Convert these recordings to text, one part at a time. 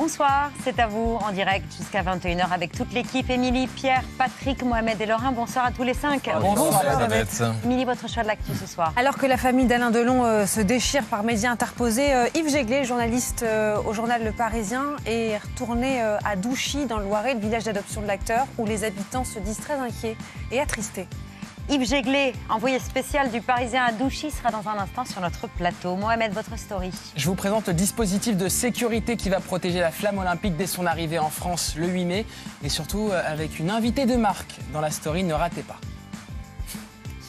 Bonsoir, c'est à vous en direct jusqu'à 21h avec toute l'équipe. Émilie, Pierre, Patrick, Mohamed et Laurent, bonsoir à tous les cinq. Bonsoir, Émilie, votre choix de l'actu ce soir. Alors que la famille d'Alain Delon euh, se déchire par médias interposés, euh, Yves Jéglet, journaliste euh, au journal Le Parisien, est retourné à Douchy dans le Loiret, le village d'adoption de l'acteur, où les habitants se disent très inquiets et attristés. Yves Jéglé, envoyé spécial du Parisien à Douchy, sera dans un instant sur notre plateau. Mohamed, votre story. Je vous présente le dispositif de sécurité qui va protéger la flamme olympique dès son arrivée en France le 8 mai. Et surtout euh, avec une invitée de marque dans la story, ne ratez pas.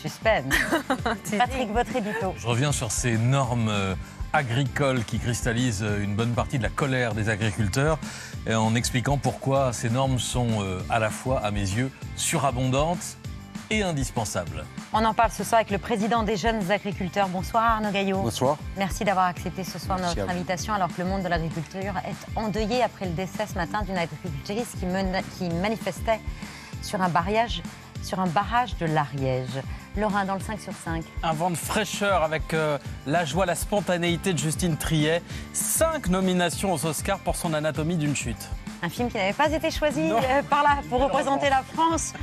Suspense. Patrick, votre édito. Je reviens sur ces normes euh, agricoles qui cristallisent euh, une bonne partie de la colère des agriculteurs en expliquant pourquoi ces normes sont à la fois, à mes yeux, surabondantes et indispensable. On en parle ce soir avec le président des jeunes agriculteurs. Bonsoir Arnaud Gaillot. Bonsoir. Merci d'avoir accepté ce soir notre invitation alors que le monde de l'agriculture est endeuillé après le décès ce matin d'une agricultrice qui, manifestait sur un barrage de l'Ariège. Laurent dans le 5 sur 5. Un vent de fraîcheur avec euh, la joie, la spontanéité de Justine Triet. Cinq nominations aux Oscars pour son anatomie d'une chute. Un film qui n'avait pas été choisi euh, par là pour représenter la France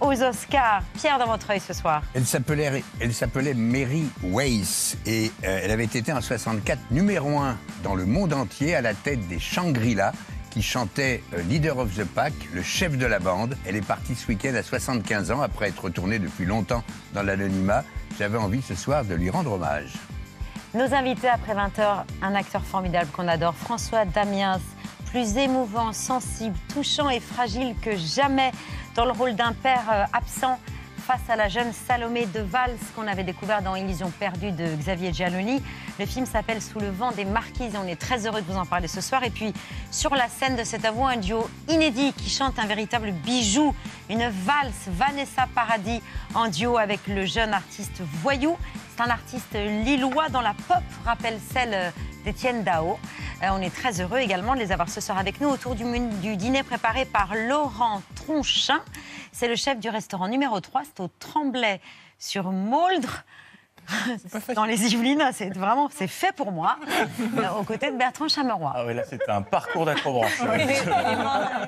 aux Oscars. Pierre dans votre œil ce soir. Elle s'appelait, elle s'appelait Mary Weiss et euh, elle avait été en 64 numéro 1 dans le monde entier à la tête des Shangri-La qui chantait euh, Leader of the Pack, le chef de la bande. Elle est partie ce week-end à 75 ans après être retournée depuis longtemps dans l'anonymat. J'avais envie ce soir de lui rendre hommage. Nos invités après 20h, un acteur formidable qu'on adore, François Damiens, plus émouvant, sensible, touchant et fragile que jamais dans le rôle d'un père euh, absent face à la jeune Salomé de Valls qu'on avait découvert dans Illusion perdue de Xavier Giannoli, Le film s'appelle Sous le vent des marquises. et On est très heureux de vous en parler ce soir. Et puis, sur la scène de cet avou, un duo inédit qui chante un véritable bijou, une valse Vanessa Paradis en duo avec le jeune artiste Voyou un artiste lillois dans la pop, rappelle celle euh, d'Étienne Dao. Euh, on est très heureux également de les avoir ce soir avec nous autour du, dîner préparé par Laurent Tronchin. C'est le chef du restaurant numéro 3, c'est au Tremblay sur Mauldre. dans les Yvelines. C'est vraiment, c'est fait pour moi, euh, aux côtés de Bertrand Chameroy. Ah oui, là, c'est un parcours d'acrobranche.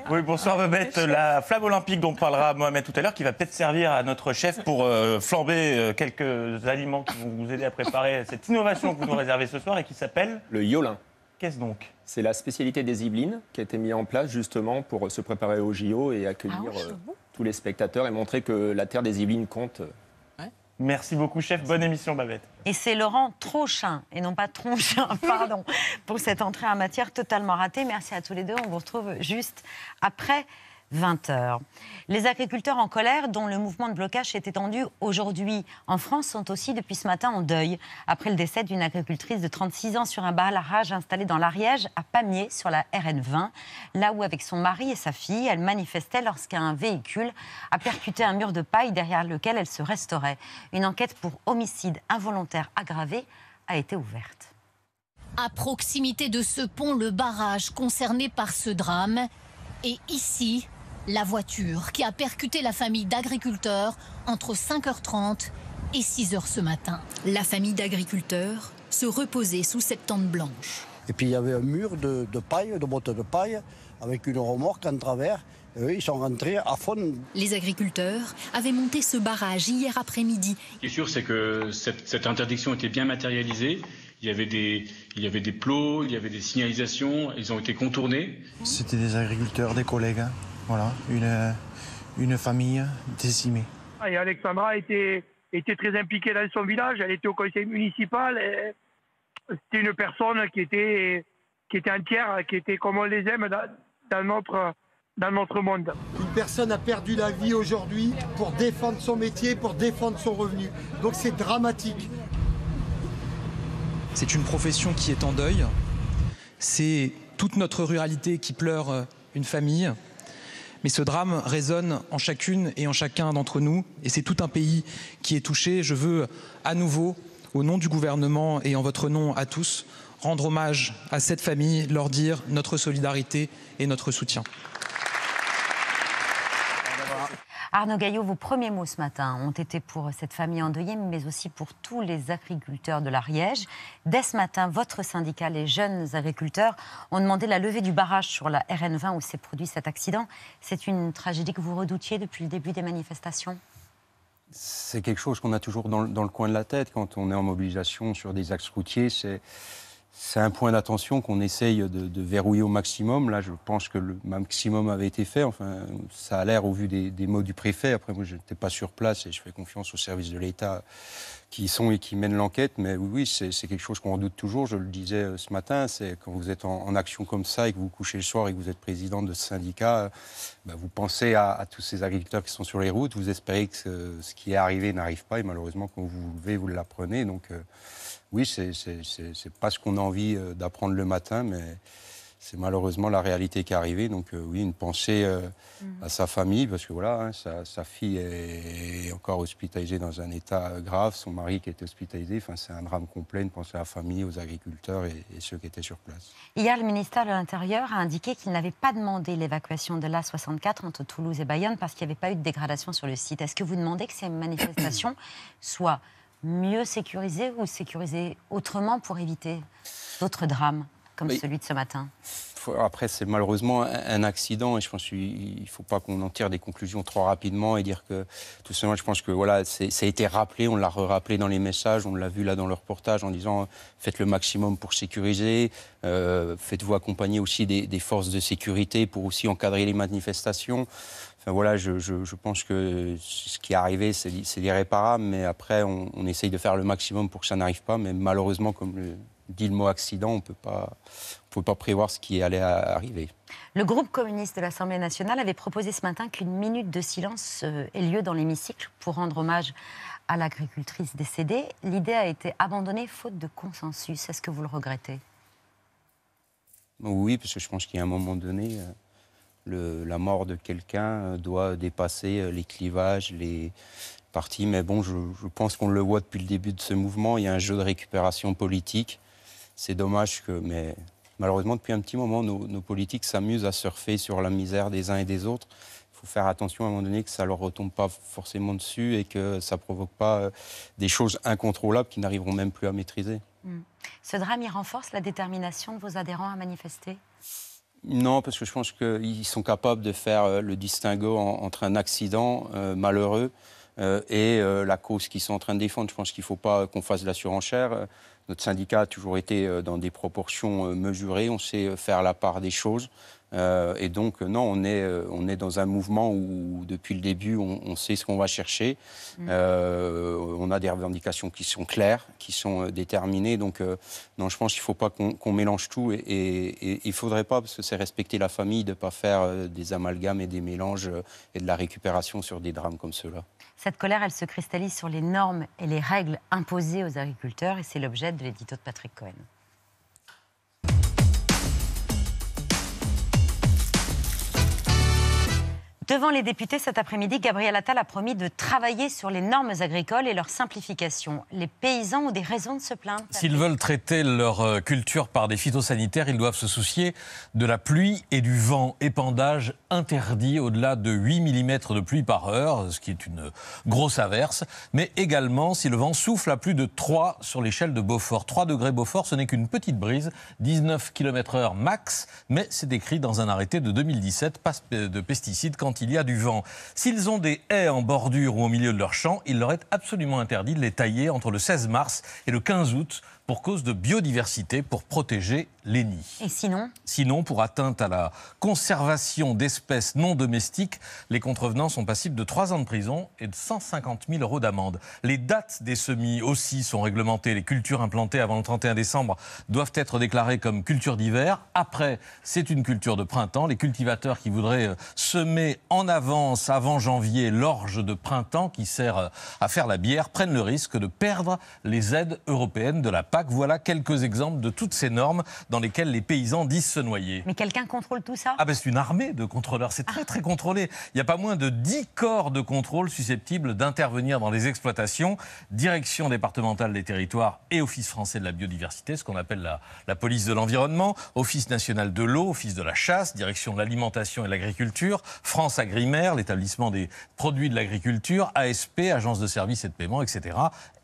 oui, bonsoir, Bobette. La flamme olympique dont parlera Mohamed tout à l'heure, qui va peut-être servir à notre chef pour euh, flamber euh, quelques aliments qui vont vous aider à préparer cette innovation que vous nous réservez ce soir et qui s'appelle Le Yolin. Qu'est-ce donc C'est la spécialité des Yvelines qui a été mise en place justement pour se préparer au JO et accueillir ah tous les spectateurs et montrer que la terre des Yvelines compte Merci beaucoup, chef. Bonne émission, Babette. Et c'est Laurent Trochin, et non pas Tronchin, pardon, pour cette entrée en matière totalement ratée. Merci à tous les deux. On vous retrouve juste après. 20h. Les agriculteurs en colère, dont le mouvement de blocage s'est étendu aujourd'hui en France, sont aussi depuis ce matin en deuil après le décès d'une agricultrice de 36 ans sur un barrage installé dans l'Ariège à Pamiers sur la RN20, là où avec son mari et sa fille, elle manifestait lorsqu'un véhicule a percuté un mur de paille derrière lequel elle se restaurait. Une enquête pour homicide involontaire aggravé a été ouverte. À proximité de ce pont, le barrage concerné par ce drame. est ici, la voiture qui a percuté la famille d'agriculteurs entre 5h30 et 6h ce matin. La famille d'agriculteurs se reposait sous cette tente blanche. Et puis il y avait un mur de, paille, de bottes de paille, avec une remorque en travers. Et ils sont rentrés à fond. Les agriculteurs avaient monté ce barrage hier après-midi. Ce qui est sûr, c'est que cette, interdiction était bien matérialisée. Il y, avait des, plots, il y avait des signalisations, ils ont été contournés. C'était des agriculteurs, des collègues. Hein. Voilà, euh, une, famille décimée. Ah, et Alexandra était, très impliquée dans son village, elle était au conseil municipal. Euh, c'était une personne qui était, qui était entière, qui était comme on les aime dans notre monde. Une personne a perdu la vie aujourd'hui pour défendre son métier, pour défendre son revenu. Donc c'est dramatique. C'est une profession qui est en deuil. C'est toute notre ruralité qui pleure euh, une famille mais ce drame résonne en chacune et en chacun d'entre nous, et c'est tout un pays qui est touché. Je veux à nouveau, au nom du gouvernement et en votre nom à tous, rendre hommage à cette famille, leur dire notre solidarité et notre soutien. Arnaud Gaillot, vos premiers mots ce matin ont été pour cette famille endeuillée, mais aussi pour tous les agriculteurs de l'Ariège. Dès ce matin, votre syndicat, les jeunes agriculteurs, ont demandé la levée du barrage sur la RN20 où s'est produit cet accident. C'est une tragédie que vous redoutiez depuis le début des manifestations c'est quelque chose qu'on a toujours dans le, coin de la tête quand on est en mobilisation sur des axes routiers. C'est c'est un point d'attention qu'on essaye de, de, verrouiller au maximum. Là, je pense que le maximum avait été fait. Enfin, ça a l'air au vu des, mots du préfet. Après, moi, je n'étais pas sur place et je fais confiance aux services de l'État qui sont et qui mènent l'enquête. Mais oui, oui c'est quelque chose qu'on doute toujours. Je le disais euh, ce matin, c'est quand vous êtes en, action comme ça et que vous, vous couchez le soir et que vous êtes président de ce syndicat, bah, vous pensez à, tous ces agriculteurs qui sont sur les routes. Vous espérez que ce, qui est arrivé n'arrive pas. Et malheureusement, quand vous vous levez, vous l'apprenez. Donc... Euh, oui, c'est pas ce qu'on a envie euh, d'apprendre le matin, mais c'est malheureusement la réalité qui est arrivée. Donc euh, oui, une pensée euh, mhm. à sa famille, parce que voilà, hein, sa, fille est encore hospitalisée dans un état grave, son mari qui est hospitalisé, enfin, c'est un drame complet, une pensée à la famille, aux agriculteurs et, et, ceux qui étaient sur place. Hier, le ministère de l'Intérieur a indiqué qu'il n'avait pas demandé l'évacuation de l'A64 entre Toulouse et Bayonne parce qu'il n'y avait pas eu de dégradation sur le site. Est-ce que vous demandez que ces manifestations soient mieux sécuriser ou sécuriser autrement pour éviter d'autres drames comme celui de ce matin après, c'est malheureusement un accident et je pense qu'il ne faut pas qu'on en tire des conclusions trop rapidement et dire que tout simplement, je pense que voilà, ça a été rappelé, on l'a rappelé dans les messages, on l'a vu là dans le reportage en disant faites le maximum pour sécuriser, euh, faites-vous accompagner aussi des, forces de sécurité pour aussi encadrer les manifestations. Enfin voilà, je, pense que ce qui est arrivé, c'est irréparable mais après, on, on essaye de faire le maximum pour que ça n'arrive pas, mais malheureusement, comme le dit le mot accident, on ne peut pas prévoir ce qui allait arriver. Le groupe communiste de l'Assemblée nationale avait proposé ce matin qu'une minute de silence euh, ait lieu dans l'hémicycle pour rendre hommage à l'agricultrice décédée. L'idée a été abandonnée faute de consensus. Est-ce que vous le regrettez Oui, parce que je pense qu'il un moment donné, euh, la mort de quelqu'un euh, doit dépasser les clivages, les, partis. Mais bon, je, je pense qu'on le voit depuis le début de ce mouvement. Il y a un jeu de récupération politique c'est dommage que, mais malheureusement, depuis un petit moment, nos, politiques s'amusent à surfer sur la misère des uns et des autres. Il faut faire attention à un moment donné que ça leur retombe pas forcément dessus et que ça provoque pas euh, des choses incontrôlables qu'ils n'arriveront même plus à maîtriser. Hmm. Ce drame, il renforce la détermination de vos adhérents à manifester non, parce que je pense qu'ils sont capables de faire euh, le distinguo entre un accident euh, malheureux et la cause qu'ils sont en train de défendre. Je pense qu'il ne faut pas qu'on fasse de la surenchère. Notre syndicat a toujours été euh, dans des proportions euh, mesurées. On sait euh, faire la part des choses. Euh, et donc, non, on est, euh, on est dans un mouvement où, depuis le début, on, sait ce qu'on va chercher. Mm. Euh, on a des revendications qui sont claires, qui sont déterminées. Donc, non, je pense qu'il ne faut pas qu'on mélange tout. Et, et il ne faudrait pas, parce que c'est respecter la famille, de ne pas faire des amalgames et des mélanges et de la récupération sur des drames comme ceux-là. Cette colère, elle se cristallise sur les normes et les règles imposées aux agriculteurs. Et c'est l'objet de l'édito de Patrick Cohen. Devant les députés cet après-midi, Gabriel Attal a promis de travailler sur les normes agricoles et leur simplification. Les paysans ont des raisons de se plaindre. S'ils veulent traiter leur euh, culture par des phytosanitaires, ils doivent se soucier de la pluie et du vent. Épandage interdit au-delà de 8 mm de pluie par heure, ce qui est une grosse averse. Mais également, si le vent souffle à plus de 3 sur l'échelle de Beaufort. 3 degrés Beaufort, ce n'est qu'une petite brise, 19 km/h max, mais c'est décrit dans un arrêté de 2017 de pesticides quand il y a du vent. S'ils ont des haies en bordure ou au milieu de leur champ, il leur est absolument interdit de les tailler entre le 16 mars et le 15 août pour cause de biodiversité, pour protéger les nids. Et sinon Sinon, pour atteinte à la conservation d'espèces non domestiques, les contrevenants sont passibles de 3 ans de prison et de 150 000 euros d'amende. Les dates des semis aussi sont réglementées. Les cultures implantées avant le 31 décembre doivent être déclarées comme cultures d'hiver. Après, c'est une culture de printemps. Les cultivateurs qui voudraient euh, semer en avance, avant janvier, l'orge de printemps qui sert euh, à faire la bière, prennent le risque de perdre les aides européennes de la PAC voilà quelques exemples de toutes ces normes dans lesquelles les paysans disent se noyer. Mais quelqu'un contrôle tout ça Ah ben c'est une armée de contrôleurs, c'est très ah. très contrôlé. Il n'y a pas moins de 10 corps de contrôle susceptibles d'intervenir dans les exploitations, direction départementale des territoires et office français de la biodiversité, ce qu'on appelle la, la police de l'environnement, office national de l'eau, office de la chasse, direction de l'alimentation et de l'agriculture, France Agrimaire, l'établissement des produits de l'agriculture, ASP, agence de services et de paiement, etc.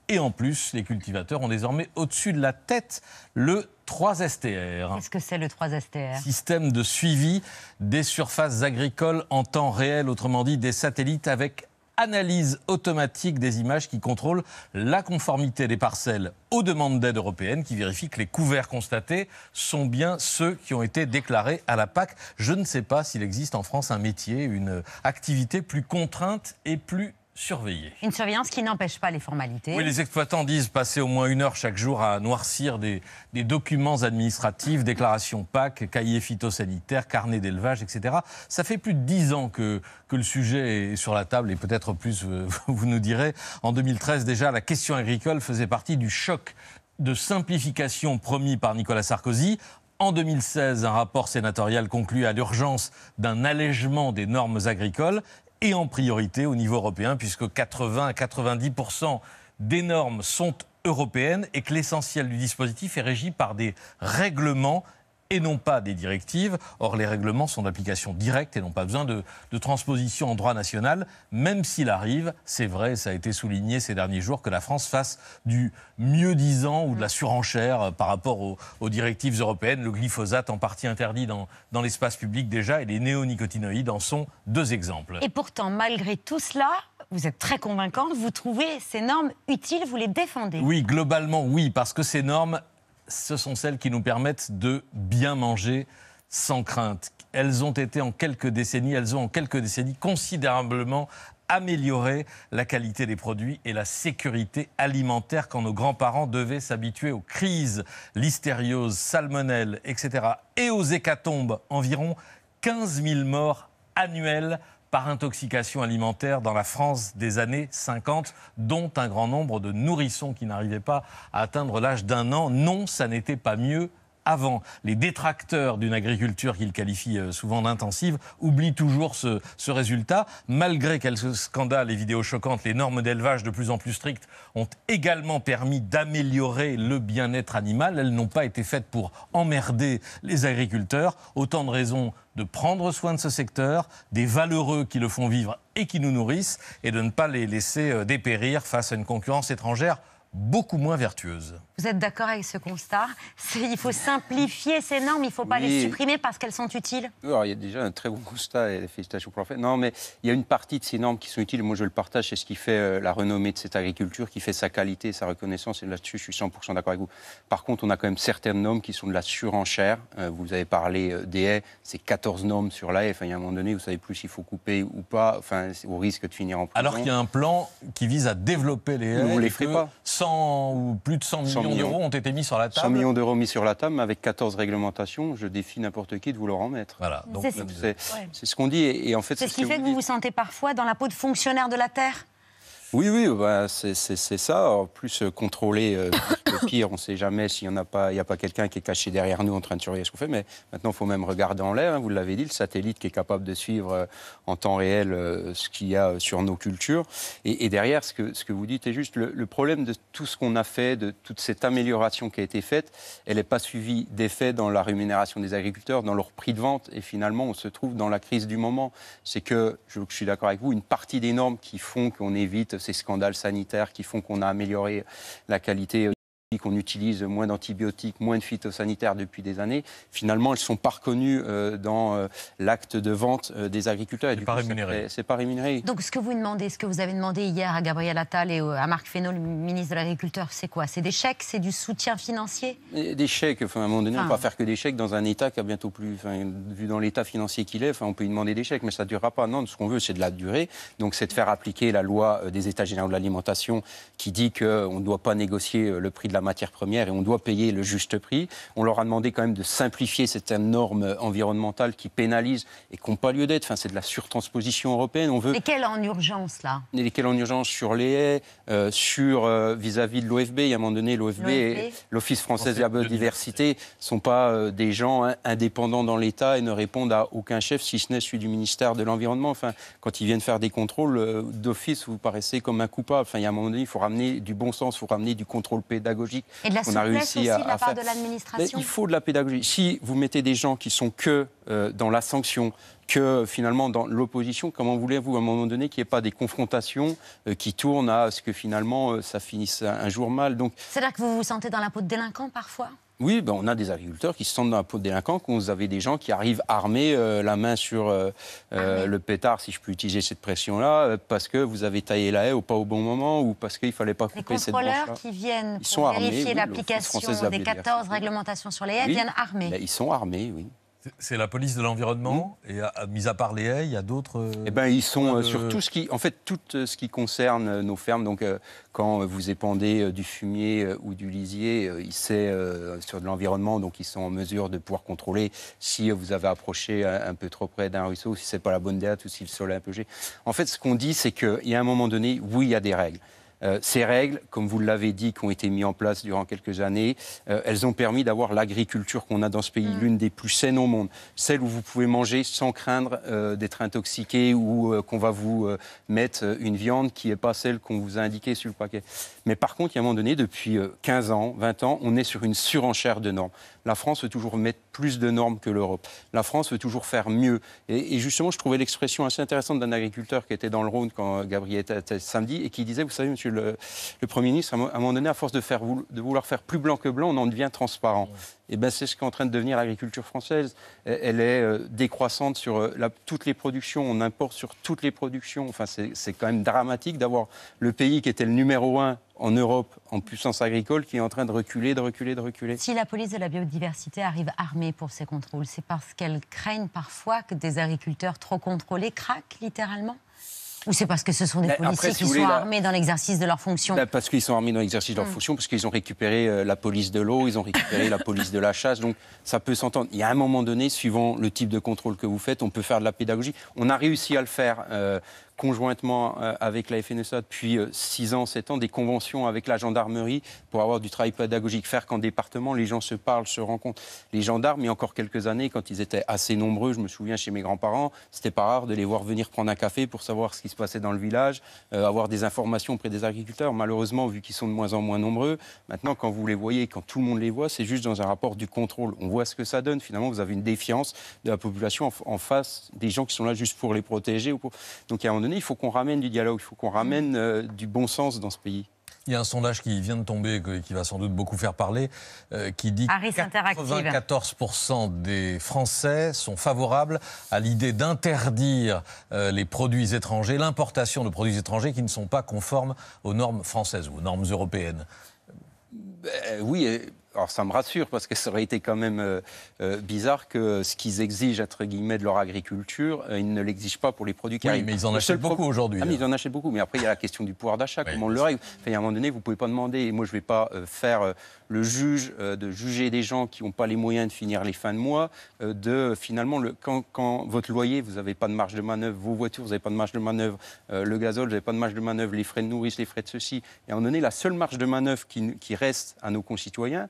Et en plus, les cultivateurs ont désormais au-dessus de la tête le 3STR. Qu'est-ce que c'est le 3STR Système de suivi des surfaces agricoles en temps réel, autrement dit des satellites avec analyse automatique des images qui contrôlent la conformité des parcelles aux demandes d'aide européenne qui vérifie que les couverts constatés sont bien ceux qui ont été déclarés à la PAC. Je ne sais pas s'il existe en France un métier, une activité plus contrainte et plus une surveillance qui n'empêche pas les formalités. Oui, les exploitants disent passer au moins une heure chaque jour à noircir des, documents administratifs, déclarations PAC, cahiers phytosanitaires, carnet d'élevage, etc. Ça fait plus de dix ans que, le sujet est sur la table et peut-être plus, euh, vous nous direz. En 2013, déjà, la question agricole faisait partie du choc de simplification promis par Nicolas Sarkozy. En 2016, un rapport sénatorial conclut à l'urgence d'un allègement des normes agricoles et en priorité au niveau européen, puisque 80 à 90% des normes sont européennes et que l'essentiel du dispositif est régi par des règlements et non pas des directives. Or, les règlements sont d'application directe et n'ont pas besoin de, transposition en droit national, même s'il arrive, c'est vrai, ça a été souligné ces derniers jours, que la France fasse du mieux-disant ou de la surenchère euh, par rapport aux, directives européennes. Le glyphosate en partie interdit dans, dans l'espace public déjà et les néonicotinoïdes en sont deux exemples. Et pourtant, malgré tout cela, vous êtes très convaincante, vous trouvez ces normes utiles, vous les défendez. Oui, globalement, oui, parce que ces normes, ce sont celles qui nous permettent de bien manger sans crainte. Elles ont été en quelques décennies, elles ont en quelques décennies considérablement amélioré la qualité des produits et la sécurité alimentaire quand nos grands-parents devaient s'habituer aux crises, listérioses, salmonelle, etc. et aux hécatombes, environ 15 000 morts annuelles par intoxication alimentaire dans la France des années 50, dont un grand nombre de nourrissons qui n'arrivaient pas à atteindre l'âge d'un an. Non, ça n'était pas mieux avant. Les détracteurs d'une agriculture qu'ils qualifient euh, souvent d'intensive oublient toujours ce, ce résultat. Malgré quels scandales et vidéos choquantes, les normes d'élevage de plus en plus strictes ont également permis d'améliorer le bien-être animal. Elles n'ont pas été faites pour emmerder les agriculteurs. Autant de raisons de prendre soin de ce secteur, des valeureux qui le font vivre et qui nous nourrissent, et de ne pas les laisser euh, dépérir face à une concurrence étrangère beaucoup moins vertueuses. Vous êtes d'accord avec ce constat Il faut simplifier ces normes, il ne faut pas les supprimer parce qu'elles sont utiles il y a déjà un très bon constat, et félicitations pour le fait. Non, mais il y a une partie de ces normes qui sont utiles, moi je le partage, c'est ce qui fait euh, la renommée de cette agriculture, qui fait sa qualité, sa reconnaissance, et là-dessus je suis 100% d'accord avec vous. Par contre, on a quand même certaines normes qui sont de la surenchère. Euh, vous avez parlé euh, des haies, c'est 14 normes sur la haie, il y a un moment donné, vous savez plus s'il faut couper ou pas, enfin, au risque de finir en prison. Alors qu'il y a un plan qui vise à développer les haies. On les ferait pas. 100 ou plus de 100, millions, d'euros ont été mis sur la table. 100 millions d'euros mis sur la table, avec 14 réglementations, je défie n'importe qui de vous en mettre. Voilà. Donc, c'est, ce qu'on dit. Et, en fait, c'est ce qui fait que vous vous sentez parfois dans la peau de fonctionnaire de la Terre oui, oui, bah, c'est ça. plus, contrôlé, euh, contrôler, euh, le pire, on ne sait jamais s'il n'y a pas, pas quelqu'un qui est caché derrière nous en train de surveiller ce qu'on fait. Mais maintenant, il faut même regarder en l'air. Hein. vous l'avez dit, le satellite qui est capable de suivre euh, en temps réel ce qu'il y a sur nos cultures. Et, derrière, ce que, ce que vous dites est juste. Le, problème de tout ce qu'on a fait, de toute cette amélioration qui a été faite, elle n'est pas suivie d'effet dans la rémunération des agriculteurs, dans leur prix de vente. Et finalement, on se trouve dans la crise du moment. C'est que, je, je suis d'accord avec vous, une partie des normes qui font qu'on évite ces scandales sanitaires qui font qu'on a amélioré la qualité euh, qu'on utilise moins d'antibiotiques, moins de phytosanitaires depuis des années, finalement, elles ne sont pas reconnues euh, dans euh, l'acte de vente euh, des agriculteurs. C'est pas rémunéré. C'est pas rémunéré. Donc, ce que vous demandez, ce que vous avez demandé hier à Gabriel Attal et à Marc Fesneau, le ministre de l'Agriculture, c'est quoi C'est des chèques C'est du soutien financier Des chèques. Enfin, à un moment donné, on ne va pas faire que des chèques dans un État qui a bientôt plus... vu dans l'État financier qu'il est, enfin, on peut y demander des chèques, mais ça ne durera pas. Non, ce qu'on veut, c'est de la durée. Donc, c'est de faire appliquer la loi des États généraux de l'alimentation qui dit qu'on ne doit pas négocier le prix de la matière première et on doit payer le juste prix. On leur a demandé quand même de simplifier cette norme environnementale qui pénalise et qui n'a pas lieu d'être. Enfin, c'est de la surtransposition européenne. On veut... Lesquelles en urgence, là Lesquelles en urgence sur les haies, euh, sur euh, vis-à-vis de l'OFB. Il y a un moment donné, l'OFB l'Office français de la biodiversité ne sont pas euh, des gens hein, indépendants dans l'État et ne répondent à aucun chef, si ce n'est celui du ministère de l'Environnement. Enfin, quand ils viennent faire des contrôles, d'office, vous paraissez comme un coupable. il y a un moment donné, il faut ramener du bon sens, il faut ramener du contrôle pédagogique et de a réussi à, de la part De l'administration. il faut de la pédagogie. Si vous mettez des gens qui sont que euh, dans la sanction, que finalement dans l'opposition, comment voulez-vous à un moment donné qu'il n'y ait pas des confrontations euh, qui tournent à ce que finalement euh, ça finisse un jour mal Donc. C'est-à-dire que vous vous sentez dans la peau de délinquant parfois oui, ben, on a des agriculteurs qui se sentent dans la peau de délinquants, quand vous avez des gens qui arrivent armés, euh, la main sur euh, euh, ah le pétard, si je peux utiliser cette pression-là, parce que vous avez taillé la haie ou pas au bon moment, ou parce qu'il ne fallait pas couper cette branche Les contrôleurs qui viennent pour vérifier l'application des 14 réglementations sur les haies viennent armés. Ben, ils sont armés, oui. C'est la police de l'environnement mmh. et mis à part les haies, il y a d'autres. Eh ben, ils sont euh, sur tout ce qui, en fait, tout euh, ce qui concerne euh, nos fermes. Donc, quand vous épandez du fumier ou du lisier, ils sur de l'environnement, donc ils sont en mesure de pouvoir contrôler si vous avez approché un, peu trop près d'un ruisseau, si c'est pas la bonne date ou si le sol est un peu gelé. En fait, ce qu'on dit, c'est qu'il y a un moment donné, oui, il y a des règles. Euh, ces règles, comme vous l'avez dit, qui ont été mises en place durant quelques années, euh, elles ont permis d'avoir l'agriculture qu'on a dans ce pays, mm. l'une des plus saines au monde, celle où vous pouvez manger sans craindre euh, d'être intoxiqué ou qu'on va vous mettre une viande qui n'est pas celle qu'on vous a indiquée sur le paquet. Mais par contre, il y a un moment donné, depuis 15 ans, 20 ans, on est sur une surenchère de normes. La France veut toujours mettre plus de normes que l'Europe. La France veut toujours faire mieux. Et, justement, je trouvais l'expression assez intéressante d'un agriculteur qui était dans le Rhône quand Gabriel était samedi et qui disait, vous savez, monsieur le, Premier ministre, à un moment donné, à force de, vouloir faire plus blanc que blanc, on en devient transparent. Et ben, c'est ce qu'est en train de devenir l'agriculture française. E-, elle est euh, décroissante sur euh, toutes les productions, on importe sur toutes les productions. Enfin, c'est quand même dramatique d'avoir le pays qui était le numéro un en Europe en puissance agricole qui est en train de reculer, de reculer, de reculer. Si la police de la biodiversité arrive armée pour ces contrôles, c'est parce qu'elle craint parfois que des agriculteurs trop contrôlés craquent littéralement ou c'est parce que ce sont des bah, policiers qui sont armés dans l'exercice de leur fonction bah, Parce qu'ils sont armés dans l'exercice de leur hmm. fonction, parce qu'ils ont récupéré euh, la police de l'eau, ils ont récupéré la police de la chasse. Donc ça peut s'entendre. Il y a un moment donné, suivant le type de contrôle que vous faites, on peut faire de la pédagogie. On a réussi à le faire. Euh, conjointement euh, avec la FNSA depuis 6 euh, ans, 7 ans, des conventions avec la gendarmerie pour avoir du travail pédagogique, faire qu'en département, les gens se parlent, se rencontrent. Les gendarmes, il y a encore quelques années, quand ils étaient assez nombreux, je me souviens chez mes grands-parents, c'était pas rare de les voir venir prendre un café pour savoir ce qui se passait dans le village, euh, avoir des informations auprès des agriculteurs. Malheureusement, vu qu'ils sont de moins en moins nombreux, maintenant, quand vous les voyez, quand tout le monde les voit, c'est juste dans un rapport du contrôle. On voit ce que ça donne. Finalement, vous avez une défiance de la population en, face des gens qui sont là juste pour les protéger. Donc, il y a il faut qu'on ramène du dialogue, il faut qu'on ramène euh, du bon sens dans ce pays. Il y a un sondage qui vient de tomber, qui va sans doute beaucoup faire parler, euh, qui dit que 94% des Français sont favorables à l'idée d'interdire euh, les produits étrangers, l'importation de produits étrangers qui ne sont pas conformes aux normes françaises ou aux normes européennes. Ben, oui, oui, alors ça me rassure parce que ça aurait été quand même euh, euh, bizarre que ce qu'ils exigent entre guillemets de leur agriculture, euh, ils ne l'exigent pas pour les produits qui oui, mais ils en achètent beaucoup aujourd'hui. Ah, mais hein. ils en achètent beaucoup. Mais après, il y a la question du pouvoir d'achat, comment on le règle. Enfin, à un moment donné, vous pouvez pas demander. Et moi, je vais pas faire le juge de juger des gens qui n'ont pas les moyens de finir les fins de mois. de finalement, quand, votre loyer, vous n'avez pas de marge de manœuvre, vos voitures, vous n'avez pas de marge de manœuvre, le gazole, vous n'avez pas de marge de manœuvre, les frais de nourrice, les frais de ceci. Et à un moment donné, la seule marge de manœuvre qui reste à nos concitoyens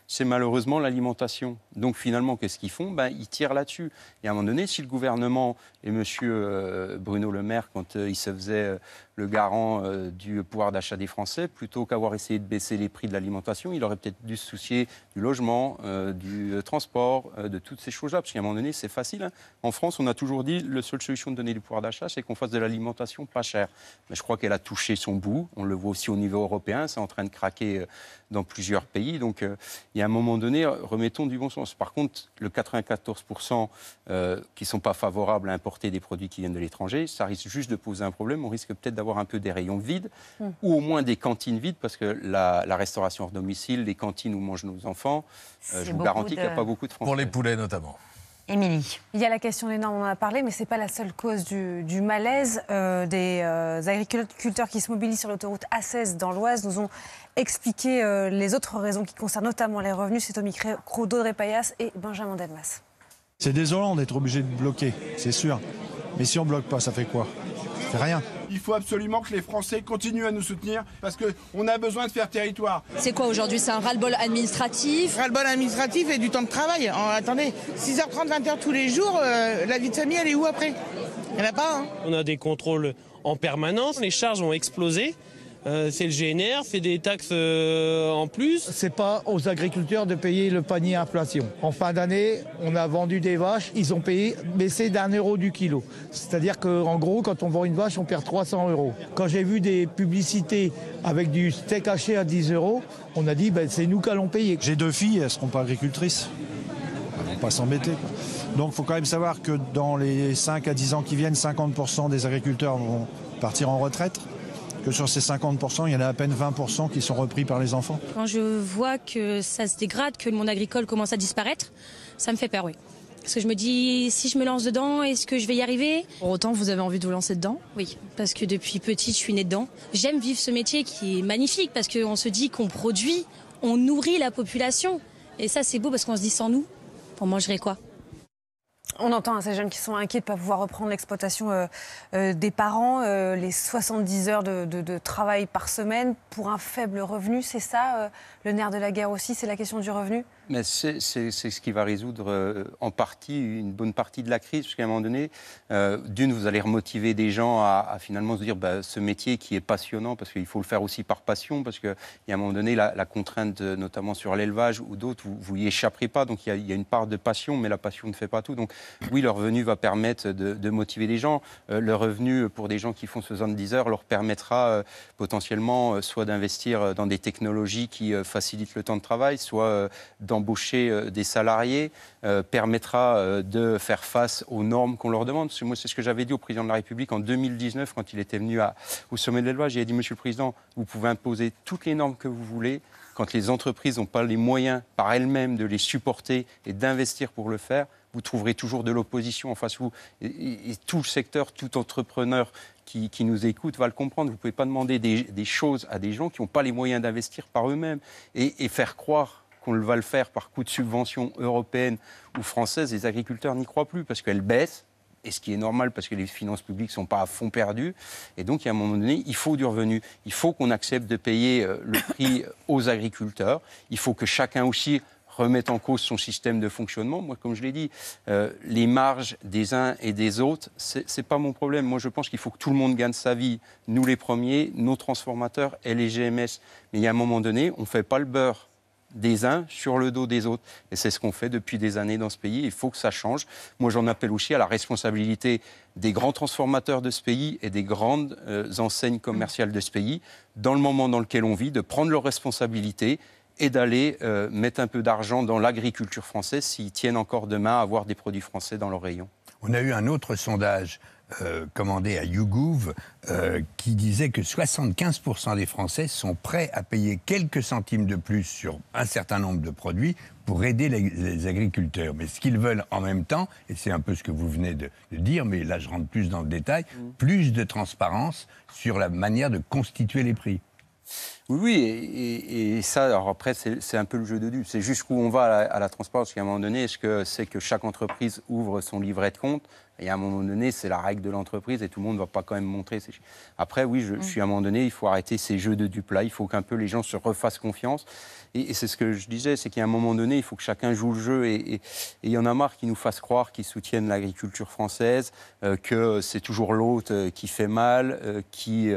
c'est malheureusement l'alimentation. Donc finalement, qu'est-ce qu'ils font ben, Ils tirent là-dessus. Et à un moment donné, si le gouvernement et M. Euh, Bruno Le Maire, quand euh, il se faisait euh, le garant du pouvoir d'achat des Français, plutôt qu'avoir essayé de baisser les prix de l'alimentation, il aurait peut-être dû se soucier du logement, du transport, de toutes ces choses-là. Parce qu'à un moment donné, c'est facile. Hein. En France, on a toujours dit que la seule solution de donner du pouvoir d'achat, c'est qu'on fasse de l'alimentation pas chère. Mais je crois qu'elle a touché son bout. On le voit aussi au niveau européen. C'est en train de craquer dans plusieurs pays. Donc, il y et à un moment donné, remettons du bon sens. Par contre, le 94% euh, qui ne sont pas favorables à importer des produits qui viennent de l'étranger, ça risque juste de poser un problème. On risque peut-être d'avoir un peu des rayons vides, mm. ou au moins des cantines vides, parce que la, restauration hors domicile, les cantines où mangent nos enfants, euh, je vous garantis qu'il n'y a pas beaucoup de Français. Pour les poulets notamment. Il y a la question des normes, on en a parlé, mais ce n'est pas la seule cause du, malaise. Euh, des euh, agriculteurs qui se mobilisent sur l'autoroute A16 dans l'Oise nous ont expliqué euh, les autres raisons qui concernent notamment les revenus. C'est au micro d'Audrey Payas et Benjamin Delmas. C'est désolant d'être obligé de bloquer, c'est sûr. Mais si on bloque pas, ça fait quoi Ça fait rien. Il faut absolument que les Français continuent à nous soutenir parce qu'on a besoin de faire territoire. C'est quoi aujourd'hui C'est un ras-le-bol administratif Ras-le-bol administratif et du temps de travail. attendez, 6h30, 20h tous les jours, euh, la vie de famille, elle est où après Il n'y en a pas. Hein. On a des contrôles en permanence, les charges ont explosé. Euh, c'est le GNR, c'est des taxes euh, en plus. C'est pas aux agriculteurs de payer le panier inflation. En fin d'année, on a vendu des vaches, ils ont payé baissé d'un euro du kilo. C'est-à-dire qu'en gros, quand on vend une vache, on perd 300 euros. Quand j'ai vu des publicités avec du steak haché à 10 euros, on a dit ben, c'est nous qui allons payer. J'ai deux filles, elles ne seront pas agricultrices. Elles ne vont pas s'embêter. Donc il faut quand même savoir que dans les 5 à 10 ans qui viennent, 50% des agriculteurs vont partir en retraite que sur ces 50%, il y en a à peine 20% qui sont repris par les enfants. Quand je vois que ça se dégrade, que le monde agricole commence à disparaître, ça me fait peur, oui. Parce que je me dis, si je me lance dedans, est-ce que je vais y arriver Pour autant, vous avez envie de vous lancer dedans Oui, parce que depuis petite, je suis née dedans. J'aime vivre ce métier qui est magnifique, parce qu'on se dit qu'on produit, on nourrit la population. Et ça, c'est beau parce qu'on se dit sans nous, on mangerait quoi on entend hein, ces jeunes qui sont inquiets de ne pas pouvoir reprendre l'exploitation euh, euh, des parents, euh, les 70 heures de, de, travail par semaine pour un faible revenu, c'est ça le nerf de la guerre aussi, c'est la question du revenu Mais c'est ce qui va résoudre euh, en partie, une bonne partie de la crise, Parce qu'à un moment donné, euh, d'une, vous allez remotiver des gens à, finalement se dire bah, ce métier qui est passionnant, parce qu'il faut le faire aussi par passion, parce qu'il y a un moment donné, la, contrainte, euh, notamment sur l'élevage ou d'autres, vous n'y échapperez pas. Donc il y, a, une part de passion, mais la passion ne fait pas tout. Donc oui, le revenu va permettre de, motiver des gens. le revenu pour des gens qui font ce heures leur permettra potentiellement soit d'investir dans des technologies qui facilite le temps de travail, soit euh, d'embaucher euh, des salariés, euh, permettra de faire face aux normes qu'on leur demande. Moi, c'est ce que j'avais dit au président de la République en 2019 quand il était venu au sommet de la J'ai dit, Monsieur le Président, vous pouvez imposer toutes les normes que vous voulez. Quand les entreprises n'ont pas les moyens par elles-mêmes de les supporter et d'investir pour le faire, vous trouverez toujours de l'opposition en face de vous. Et, tout le secteur, tout entrepreneur qui, nous écoute va le comprendre. Vous ne pouvez pas demander des, choses à des gens qui n'ont pas les moyens d'investir par eux-mêmes et, faire croire qu'on va le faire par coup de subvention européenne ou française. Les agriculteurs n'y croient plus parce qu'elles baissent et ce qui est normal parce que les finances publiques ne sont pas à fond perdues. Et donc, à un moment donné, il faut du revenu. Il faut qu'on accepte de payer euh, le prix aux agriculteurs. Il faut que chacun aussi remettre en cause son système de fonctionnement. Moi, comme je l'ai dit, euh, les marges des uns et des autres, ce n'est pas mon problème. Moi, je pense qu'il faut que tout le monde gagne sa vie, nous les premiers, nos transformateurs et les GMS. Mais il y a un moment donné, on ne fait pas le beurre des uns sur le dos des autres. Et c'est ce qu'on fait depuis des années dans ce pays. Il faut que ça change. Moi, j'en appelle aussi à la responsabilité des grands transformateurs de ce pays et des grandes euh, enseignes commerciales de ce pays, dans le moment dans lequel on vit, de prendre leurs responsabilités et d'aller euh, mettre un peu d'argent dans l'agriculture française s'ils tiennent encore demain à avoir des produits français dans leur rayon. On a eu un autre sondage euh, commandé à YouGov euh, qui disait que 75% des Français sont prêts à payer quelques centimes de plus sur un certain nombre de produits pour aider les, agriculteurs. Mais ce qu'ils veulent en même temps, et c'est un peu ce que vous venez de, dire, mais là je rentre plus dans le détail, mm. plus de transparence sur la manière de constituer les prix. Oui, oui, et, ça, alors après, c'est un peu le jeu de dupes. C'est jusqu'où on va à la, à transparence. Parce qu'à un moment donné, ce que c'est que chaque entreprise ouvre son livret de compte et à un moment donné, c'est la règle de l'entreprise et tout le monde ne va pas quand même montrer. Après, oui, je, mm. suis à un moment donné, il faut arrêter ces jeux de dupla. Il faut qu'un peu les gens se refassent confiance. Et, c'est ce que je disais, c'est qu'à un moment donné, il faut que chacun joue le jeu. Et il y en a marre qui nous fassent croire qu'ils soutiennent l'agriculture française, euh, que c'est toujours l'autre euh, qui fait mal, euh, qui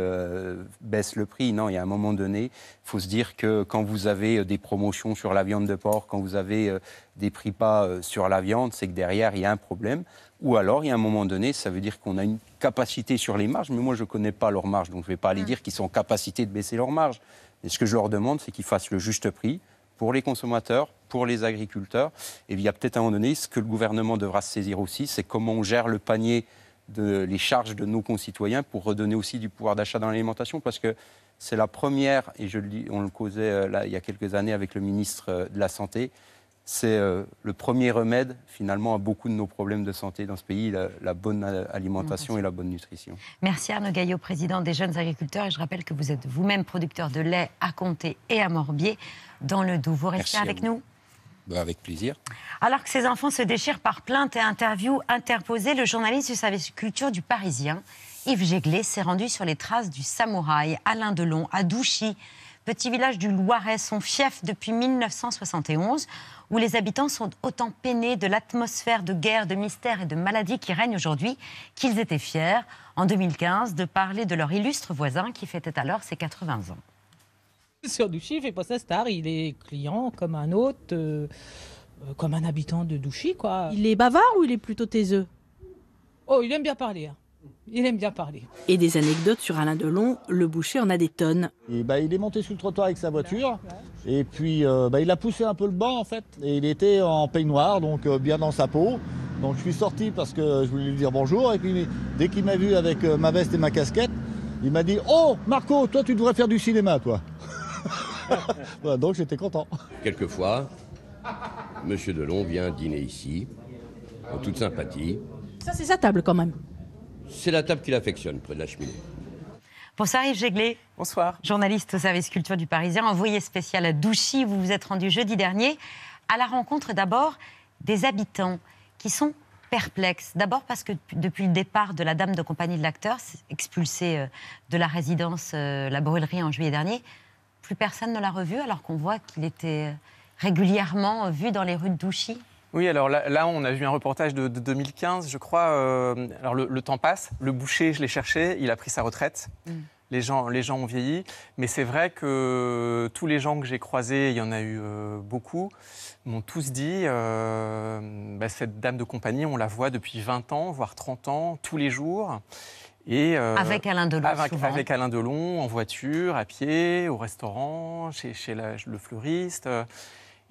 baisse le prix. Non, il y a un moment donné, faut se dire que quand vous avez euh, des promotions sur la viande de porc, quand vous avez euh, des prix pas euh, sur la viande, c'est que derrière, il y a un problème. Ou alors, il y a un moment donné, ça veut dire qu'on a une capacité sur les marges, mais moi, je ne connais pas leurs marges, donc je ne vais pas aller mm. dire qu'ils sont en capacité de baisser leurs marges. Mais ce que je leur demande, c'est qu'ils fassent le juste prix pour les consommateurs, pour les agriculteurs. Et il y a peut-être un moment donné, ce que le gouvernement devra saisir aussi, c'est comment on gère le panier de les charges de nos concitoyens pour redonner aussi du pouvoir d'achat dans l'alimentation, parce que c'est la première, et je on le causait euh, là, il y a quelques années avec le ministre euh, de la Santé, c'est euh, le premier remède finalement à beaucoup de nos problèmes de santé dans ce pays, la, bonne alimentation et la bonne nutrition. Merci Arnaud Gaillot, président des jeunes agriculteurs. Et je rappelle que vous êtes vous-même producteur de lait à Comté et à Morbier dans le Doubs. Vous restez avec nous bah, avec plaisir. Alors que ces enfants se déchirent par plainte et interview interposée, le journaliste du service culture du Parisien Yves Géglé s'est rendu sur les traces du samouraï Alain Delon à Douchy, petit village du Loiret, son fief depuis 1971, où les habitants sont autant peinés de l'atmosphère de guerre, de mystère et de maladie qui règne aujourd'hui qu'ils étaient fiers, en 2015, de parler de leur illustre voisin qui fêtait alors ses 80 ans. Sur Douchy, il fait pas sa star, il est client comme un autre, euh, euh, comme un habitant de Douchy, quoi. Il est bavard ou il est plutôt taiseux Oh, il aime bien parler. Hein. Il aime bien parler. Et des anecdotes sur Alain Delon, le boucher en a des tonnes. Et bah, il est monté sur le trottoir avec sa voiture. Et puis euh, bah, il a poussé un peu le banc en fait. Et il était en peignoir, donc euh, bien dans sa peau. Donc je suis sorti parce que je voulais lui dire bonjour. Et puis dès qu'il m'a vu avec euh, ma veste et ma casquette, il m'a dit Oh Marco, toi tu devrais faire du cinéma toi. donc j'étais content. Quelquefois, Monsieur Delon vient dîner ici, en toute sympathie. Ça c'est sa table quand même c'est la table qu'il affectionne près de la cheminée. Bonsoir Yves Jéglé. Bonsoir. Journaliste au service culture du Parisien, envoyé spécial à Douchy. Vous vous êtes rendu jeudi dernier à la rencontre d'abord des habitants qui sont perplexes. D'abord parce que depuis le départ de la dame de compagnie de l'acteur, expulsée euh, de la résidence euh, La Brûlerie en juillet dernier, plus personne ne l'a revue alors qu'on voit qu'il était euh, régulièrement vu dans les rues de Douchy. Oui, alors là, on a vu un reportage de, 2015, je crois. Euh, alors le, temps passe, le boucher, je l'ai cherché, il a pris sa retraite. Mm. Les gens, les gens ont vieilli, mais c'est vrai que tous les gens que j'ai croisés, il y en a eu euh, beaucoup, m'ont tous dit, euh, bah, cette dame de compagnie, on la voit depuis 20 ans, voire 30 ans, tous les jours. avec Alain Delon. Avec, avec, Alain Delon, en voiture, à pied, au restaurant, chez, le fleuriste.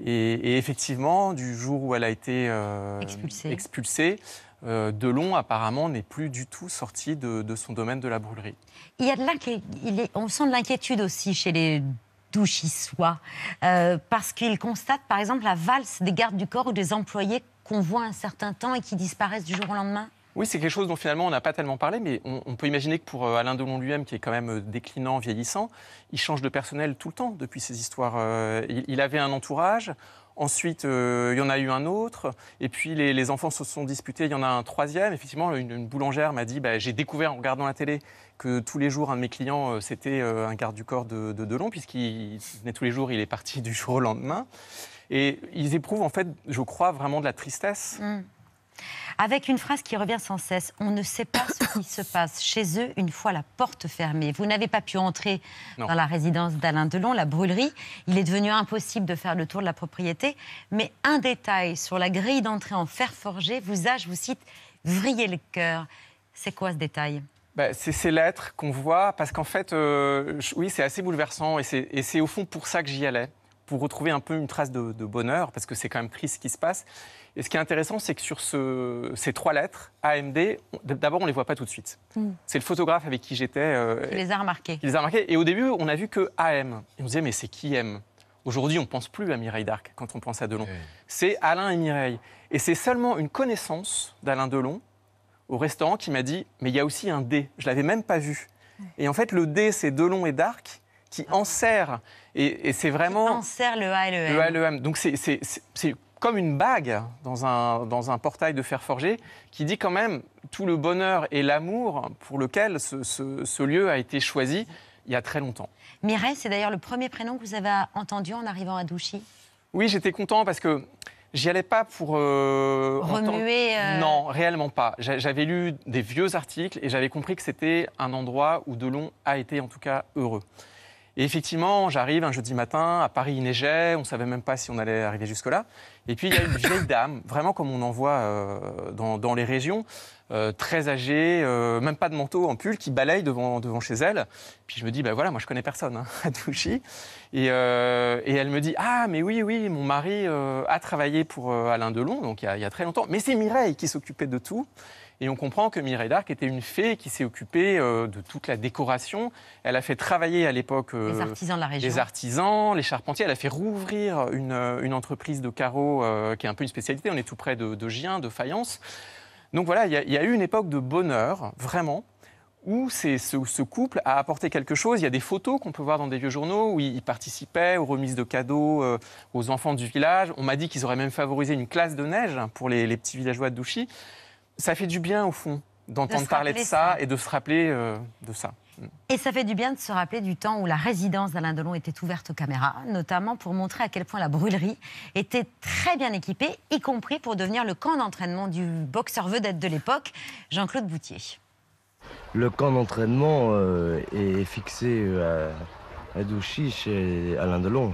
Et, effectivement, du jour où elle a été euh, expulsée, euh, Delon apparemment n'est plus du tout sorti de, son domaine de la brûlerie. Il y a de il on sent de l'inquiétude aussi chez les douchissois, euh, parce qu'ils constatent par exemple la valse des gardes du corps ou des employés qu'on voit un certain temps et qui disparaissent du jour au lendemain oui, c'est quelque chose dont finalement on n'a pas tellement parlé, mais on, peut imaginer que pour euh, Alain Delon lui-même, qui est quand même euh, déclinant, vieillissant, il change de personnel tout le temps depuis ces histoires. Euh, il, avait un entourage. Ensuite, il y en a eu un autre. Et puis, les, enfants se sont disputés. Il y en a un troisième. Effectivement, une, boulangère m'a dit bah, J'ai découvert en regardant la télé que tous les jours, un de mes clients, c'était un garde du corps de, de Delon, puisqu'il venait tous les jours, il est parti du jour au lendemain. Et ils éprouvent, en fait, je crois, vraiment de la tristesse. Mm avec une phrase qui revient sans cesse. On ne sait pas ce qui se passe chez eux une fois la porte fermée. Vous n'avez pas pu entrer dans la résidence d'Alain Delon, la brûlerie. Il est devenu impossible de faire le tour de la propriété. Mais un détail sur la grille d'entrée en fer forgé vous a, je vous cite, vrillé le cœur. C'est quoi ce détail bah, c'est ces lettres qu'on voit, parce qu'en fait, euh, oui, c'est assez bouleversant, et c'est au fond pour ça que j'y allais, pour retrouver un peu une trace de, de bonheur, parce que c'est quand même triste ce qui se passe. Et ce qui est intéressant, c'est que sur ce, ces trois lettres, AMD, d'abord, on ne les voit pas tout de suite. Hmm. C'est le photographe avec qui j'étais. Euh, les a remarqués. Qui les a remarqués. Et au début, on a vu que AM. Et on se disait, mais c'est qui M Aujourd'hui, on ne pense plus à Mireille d'Arc quand on pense à Delon. C'est Alain et Mireille. Et c'est seulement une connaissance d'Alain Delon au restaurant qui m'a dit, mais il y a aussi un D. Je ne l'avais même pas vu. Et en fait, le D, c'est Delon et d'Arc qui ah. en Et, c'est vraiment. Qui le A le M. Le A et le M. Donc c'est comme une bague dans un, portail de fer forgé, qui dit quand même tout le bonheur et l'amour pour lequel ce, lieu a été choisi il y a très longtemps. Mireille, c'est d'ailleurs le premier prénom que vous avez entendu en arrivant à Douchy Oui, j'étais content parce que J'y allais pas pour euh, remuer. Euh, non, réellement pas. J'avais lu des vieux articles et j'avais compris que c'était un endroit où Delon a été en tout cas heureux. Et effectivement, j'arrive un jeudi matin, à Paris il neigeait, on ne savait même pas si on allait arriver jusque-là. Et puis il y a une vieille dame, vraiment comme on en voit euh, dans, les régions, euh, très âgée, euh, même pas de manteau en pull, qui balaye devant, chez elle. Puis je me dis, ben voilà, moi je connais personne hein, à Touchy. Et, elle me dit, ah mais oui, oui, mon mari a travaillé pour Alain Delon, donc il y a très longtemps. Mais c'est Mireille qui s'occupait de tout. Et on comprend que Mireille d'Arc était une fée qui s'est occupée euh, de toute la décoration. Elle a fait travailler à l'époque euh, les artisans de la région, les artisans, les charpentiers. Elle a fait rouvrir une, euh, entreprise de carreaux qui est un peu une spécialité. On est tout près de, de Gien, de faïence. Donc voilà, il y, a eu une époque de bonheur, vraiment où ce, ce, couple a apporté quelque chose. Il y a des photos qu'on peut voir dans des vieux journaux où ils participaient aux remises de cadeaux aux enfants du village. On m'a dit qu'ils auraient même favorisé une classe de neige pour les, les petits villageois de Douchy. Ça fait du bien, au fond, d'entendre parler de ça, et de se rappeler euh, de ça. Et ça fait du bien de se rappeler du temps où la résidence d'Alain Delon était ouverte aux caméras, notamment pour montrer à quel point la brûlerie était très bien équipée, y compris pour devenir le camp d'entraînement du boxeur vedette de l'époque, Jean-Claude Boutier. Le camp d'entraînement euh, est fixé à, à Douchy chez Alain Delon.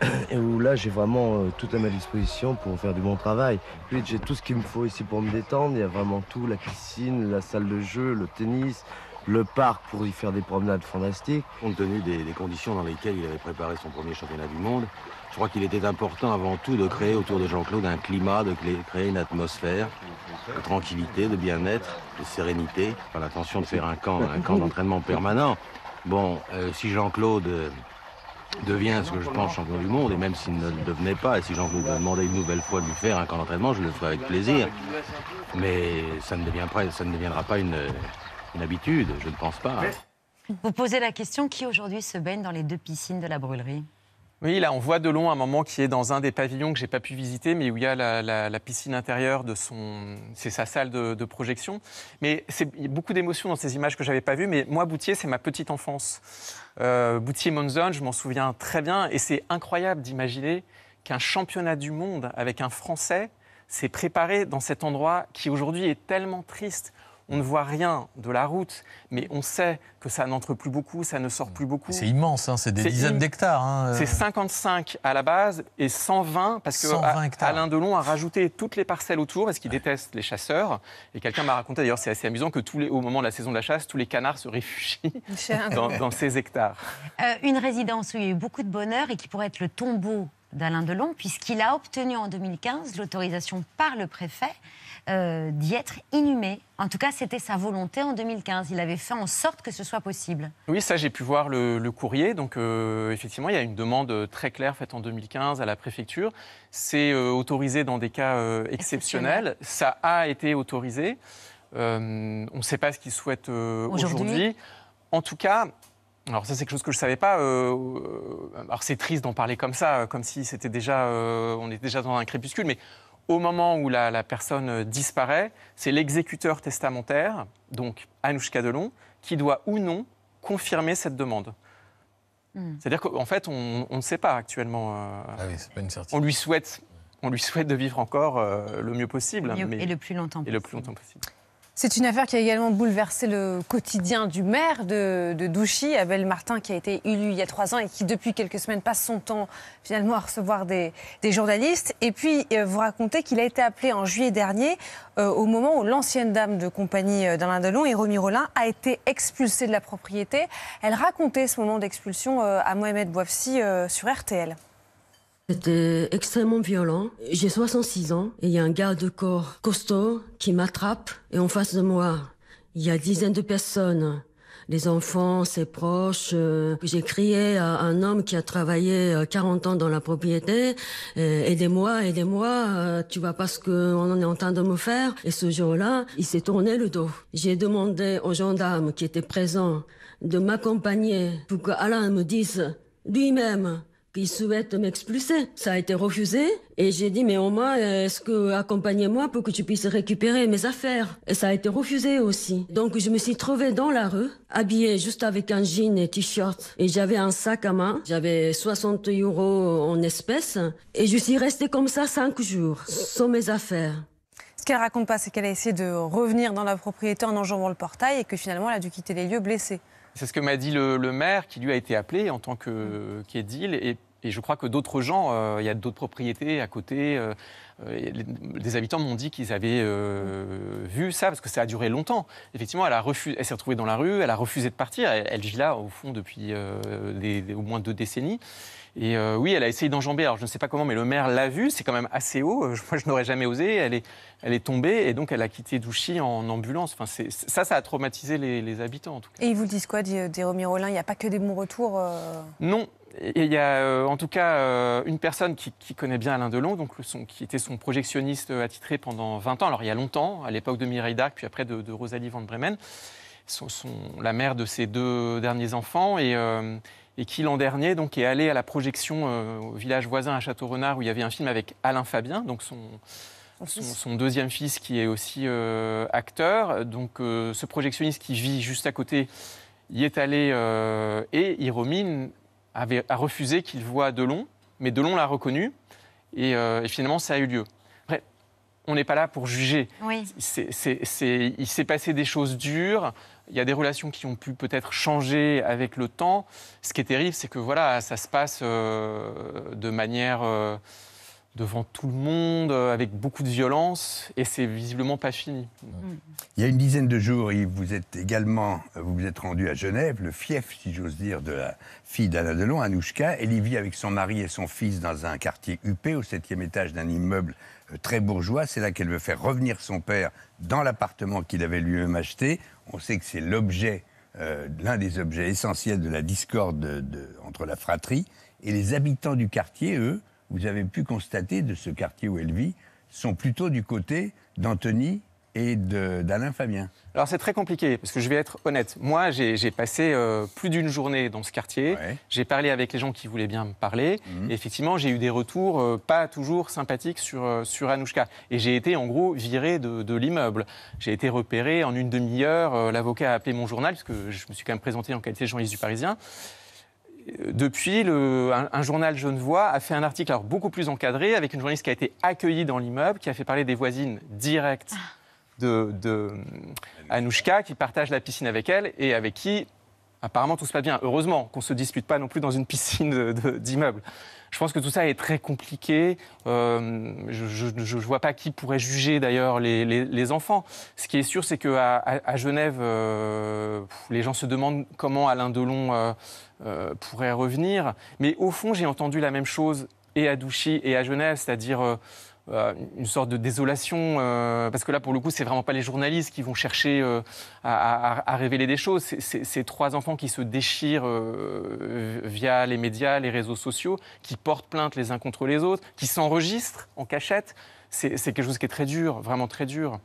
et où là j'ai vraiment euh, tout à ma disposition pour faire du bon travail. Puis j'ai tout ce qu'il me faut ici pour me détendre, il y a vraiment tout, la piscine, la salle de jeu, le tennis, le parc pour y faire des promenades fantastiques. Compte tenu des, conditions dans lesquelles il avait préparé son premier championnat du monde, je crois qu'il était important avant tout de créer autour de Jean-Claude un climat, de créer une atmosphère de tranquillité, de bien-être, de sérénité. Enfin, l'intention de faire un camp, un camp d'entraînement permanent. Bon, euh, si Jean-Claude... Euh, devient ce que je pense champion du monde, et même s'il ne le devenait pas, et si j'en vous demander une nouvelle fois de lui faire un camp d'entraînement, je le ferai avec plaisir. Mais ça ne, deviendra pas une, une, habitude, je ne pense pas. Vous posez la question, qui aujourd'hui se baigne dans les deux piscines de la brûlerie oui, là, on voit de long un moment qui est dans un des pavillons que j'ai pas pu visiter, mais où il y a la, piscine intérieure de son, c'est sa salle de, projection. Mais c'est beaucoup d'émotions dans ces images que j'avais pas vues. Mais moi, Boutier, c'est ma petite enfance. Euh, Boutier Monzon, je m'en souviens très bien, et c'est incroyable d'imaginer qu'un championnat du monde avec un Français s'est préparé dans cet endroit qui aujourd'hui est tellement triste. On ne voit rien de la route, mais on sait que ça n'entre plus beaucoup, ça ne sort plus beaucoup. C'est immense, hein, c'est des dizaines d'hectares. Hein, euh. C'est 55 à la base et 120 parce que Alain Delon a rajouté toutes les parcelles autour parce qu'il déteste les chasseurs. Et quelqu'un m'a raconté d'ailleurs, c'est assez amusant que tous au moment de la saison de la chasse, tous les canards se réfugient dans, ces hectares. Euh, une résidence où il y a eu beaucoup de bonheur et qui pourrait être le tombeau d'Alain Delon, puisqu'il a obtenu en 2015 l'autorisation par le préfet euh, d'y être inhumé. En tout cas, c'était sa volonté en 2015. Il avait fait en sorte que ce soit possible. Oui, ça, j'ai pu voir le, courrier. Donc, euh, effectivement, il y a une demande euh, très claire faite en 2015 à la préfecture. C'est autorisé dans des cas exceptionnels. Ça a été autorisé. on ne sait pas ce qu'il souhaite aujourd'hui. en tout cas, alors ça c'est quelque chose que je ne savais pas. alors c'est triste d'en parler comme ça, comme si c'était déjà, on est déjà dans un crépuscule, mais au moment où la, personne euh, disparaît, c'est l'exécuteur testamentaire, donc Anouchka Delon, qui doit ou non confirmer cette demande. Hmm. C'est-à-dire qu'en fait, on, ne sait pas actuellement. Euh, ah on lui souhaite, on lui souhaite de vivre encore euh, le mieux possible. mais, le plus longtemps possible. Et le plus longtemps possible. C'est une affaire qui a également bouleversé le quotidien du maire de, Douchy, Abel Martin, qui a été élu il y a trois ans et qui, depuis quelques semaines, passe son temps finalement à recevoir des, journalistes. Et puis, euh, vous racontez qu'il a été appelé en juillet dernier, euh, au moment où l'ancienne dame de compagnie euh, d'Alain Delon, Héromy Rollin, a été expulsée de la propriété. Elle racontait ce moment d'expulsion à Mohamed Bouafsi sur RTL. C'était extrêmement violent. J'ai 66 ans et il y a un garde de corps costaud qui m'attrape et en face de moi, il y a dizaines de personnes. Les enfants, ses proches. Euh, j'ai crié à un homme qui a travaillé 40 euh, ans dans la propriété, euh, aidez-moi, aidez-moi, tu vois pas ce qu'on est en train de me faire. Et ce jour-là, il s'est tourné le dos. J'ai demandé aux gendarmes qui étaient présents de m'accompagner pour qu'Alain me dise lui-même qui souhaitent m'expulser. Ça a été refusé et j'ai dit mais au moins est-ce que accompagnez-moi pour que tu puisses récupérer mes affaires. Et ça a été refusé aussi. Donc je me suis trouvée dans la rue, habillée juste avec un jean et t-shirt et j'avais un sac à main. J'avais 60 euros en espèces et je suis restée comme ça cinq jours sans mes affaires. Ce qu'elle raconte pas, c'est qu'elle a essayé de revenir dans la propriété en enjambant le portail et que finalement elle a dû quitter les lieux blessée. C'est ce que m'a dit le, maire, qui lui a été appelé en tant qu'édile. Qu et et je crois que d'autres gens, euh, il y a d'autres propriétés à côté. Euh, euh, les, habitants m'ont dit qu'ils avaient vu ça parce que ça a duré longtemps. Effectivement, elle, s'est retrouvée dans la rue, elle a refusé de partir. Elle, vit là, au fond, depuis au moins deux décennies. Et oui, elle a essayé d'enjamber. Alors je ne sais pas comment, mais le maire l'a vu. C'est quand même assez haut. Moi, je, n'aurais jamais osé. Elle est, elle est tombée et donc elle a quitté Douchy en ambulance. Enfin, c'est, ça, ça a traumatisé les, habitants en tout cas. Et ils vous disent quoi, Jérôme Rollin Il n'y a pas que des bons retours Non, il y a euh, en tout cas euh, une personne qui, connaît bien Alain Delon, donc son, qui était son projectionniste euh, attitré pendant 20 ans, alors il y a longtemps, à l'époque de Mireille d'Arc, puis après de, Rosalie Van Bremen, la mère de ses deux derniers enfants, et, qui l'an dernier donc, est allée à la projection au village voisin à Château-Renard, où il y avait un film avec Alain Fabien, donc son, son, deuxième fils qui est aussi acteur. Donc ce projectionniste qui vit juste à côté y est allé et il romine avait, a refusé qu'il voie Delon, mais Delon l'a reconnu, euh, et, finalement, ça a eu lieu. Après, on n'est pas là pour juger. il s'est passé des choses dures, il y a des relations qui ont pu peut-être changer avec le temps. Ce qui est terrible, c'est que voilà, ça se passe euh, de manière... Euh, devant tout le monde, euh, avec beaucoup de violence, et c'est visiblement pas fini. Mm. Il y a une dizaine de jours, vous êtes également, vous vous êtes rendu à Genève, le fief, si j'ose dire, de la fille d'Anna Delon, Anouchka. Elle y vit avec son mari et son fils dans un quartier huppé, au septième étage d'un immeuble euh, très bourgeois. C'est là qu'elle veut faire revenir son père dans l'appartement qu'il avait lui-même acheté. On sait que c'est l'objet, euh, l'un des objets essentiels de la discorde entre la fratrie. Et les habitants du quartier, eux, vous avez pu constater de ce quartier où elle vit, sont plutôt du côté d'Anthony et d'Alain Fabien Alors c'est très compliqué, parce que je vais être honnête. Moi, j'ai passé euh, plus d'une journée dans ce quartier. J'ai parlé avec les gens qui voulaient bien me parler. Mhm. effectivement, j'ai eu des retours euh, pas toujours sympathiques euh, sur, Anouchka. Et j'ai été en gros viré de, l'immeuble. J'ai été repéré en une demi-heure. L'avocat a appelé mon journal, puisque je me suis quand même présenté en qualité de journaliste du Parisien depuis, le, un, journal genevois a fait un article alors, beaucoup plus encadré avec une journaliste qui a été accueillie dans l'immeuble, qui a fait parler des voisines directes ah. de, de qui partage la piscine avec elle et avec qui apparemment tout se passe bien. Heureusement qu'on ne se dispute pas non plus dans une piscine d'immeubles. Je pense que tout ça est très compliqué. Euh, je ne vois pas qui pourrait juger d'ailleurs les, enfants. Ce qui est sûr, c'est qu'à à, Genève, euh, les gens se demandent comment Alain Delon euh, pourrait revenir. Mais au fond, j'ai entendu la même chose et à Douchy et à Genève, c'est-à-dire euh, une sorte de désolation, euh, parce que là, pour le coup, c'est vraiment pas les journalistes qui vont chercher euh, à, à révéler des choses. C'est ces trois enfants qui se déchirent via les médias, les réseaux sociaux, qui portent plainte les uns contre les autres, qui s'enregistrent en cachette. C'est quelque chose qui est très dur, vraiment très dur.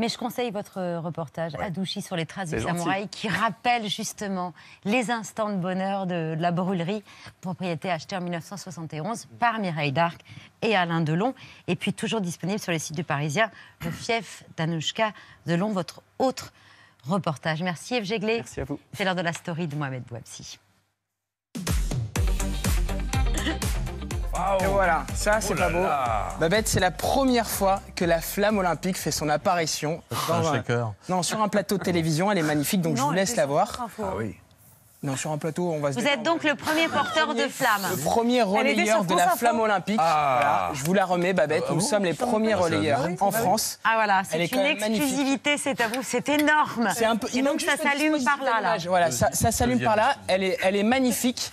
Mais je conseille votre euh, reportage à Adouchi sur les traces du samouraï qui rappelle justement les instants de bonheur de, la brûlerie, propriété achetée en 1971 par Mireille Darc et Alain Delon. Et puis toujours disponible sur les site du Parisien, le fief d'Anouchka Delon, votre autre reportage. Merci Yves Merci à vous. C'est l'heure de la story de Mohamed Bouabsi. Et voilà, ça c'est oh pas beau. Babette, c'est la première fois que la flamme olympique fait son apparition dans Non, sur un plateau de télévision. Elle est magnifique, donc je vous laisse la voir. Ah non, sur un plateau, on va se Vous êtes donc le premier porteur de flamme. Le premier relayeur de la flamme olympique. Ah. je vous la remets, Babette. Ah nous sommes les premiers relayeurs en France. Ah voilà, c'est une exclusivité, c'est à vous, c'est énorme. C'est un peu. Et donc ça s'allume par là, Voilà, ça, s'allume par là. Elle est, elle est magnifique.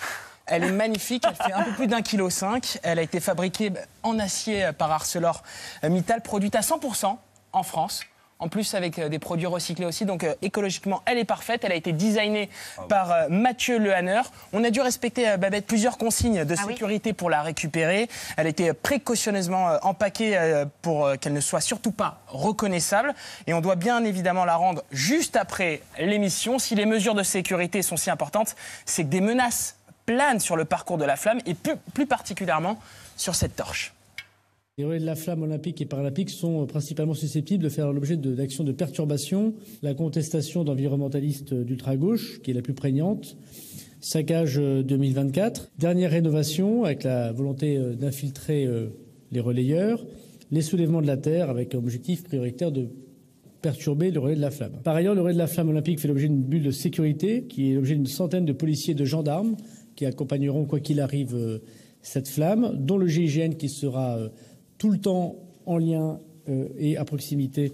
Elle est magnifique, elle fait un peu plus d'un kilo cinq. Elle a été fabriquée en acier par ArcelorMittal, produite à 100% en France. En plus, avec euh, des produits recyclés aussi. Donc, euh, écologiquement, elle est parfaite. Elle a été designée ah par euh, Mathieu Lehanner. On a dû respecter, Babette, plusieurs consignes de ah sécurité pour la récupérer. Elle a été précautionneusement empaquée pour qu'elle ne soit surtout pas reconnaissable. Et on doit bien évidemment la rendre juste après l'émission. Si les mesures de sécurité sont si importantes, c'est que des menaces plane sur le parcours de la flamme et plus, particulièrement sur cette torche. Les relais de la flamme olympique et paralympique sont euh, principalement susceptibles de faire l'objet d'actions de, perturbation. La contestation d'environnementalistes euh, d'ultra-gauche, qui est la plus prégnante. Saccage 2024. Euh, Dernière rénovation avec la volonté d'infiltrer les relayeurs. Les soulèvements de la Terre avec objectif prioritaire de perturber le relais de la flamme. Par ailleurs, le relais de la flamme olympique fait l'objet d'une bulle de sécurité qui est l'objet d'une centaine de policiers et de gendarmes qui accompagneront, quoi qu'il arrive, euh, cette flamme, dont le GIGN qui sera euh, tout le temps en lien euh, et à proximité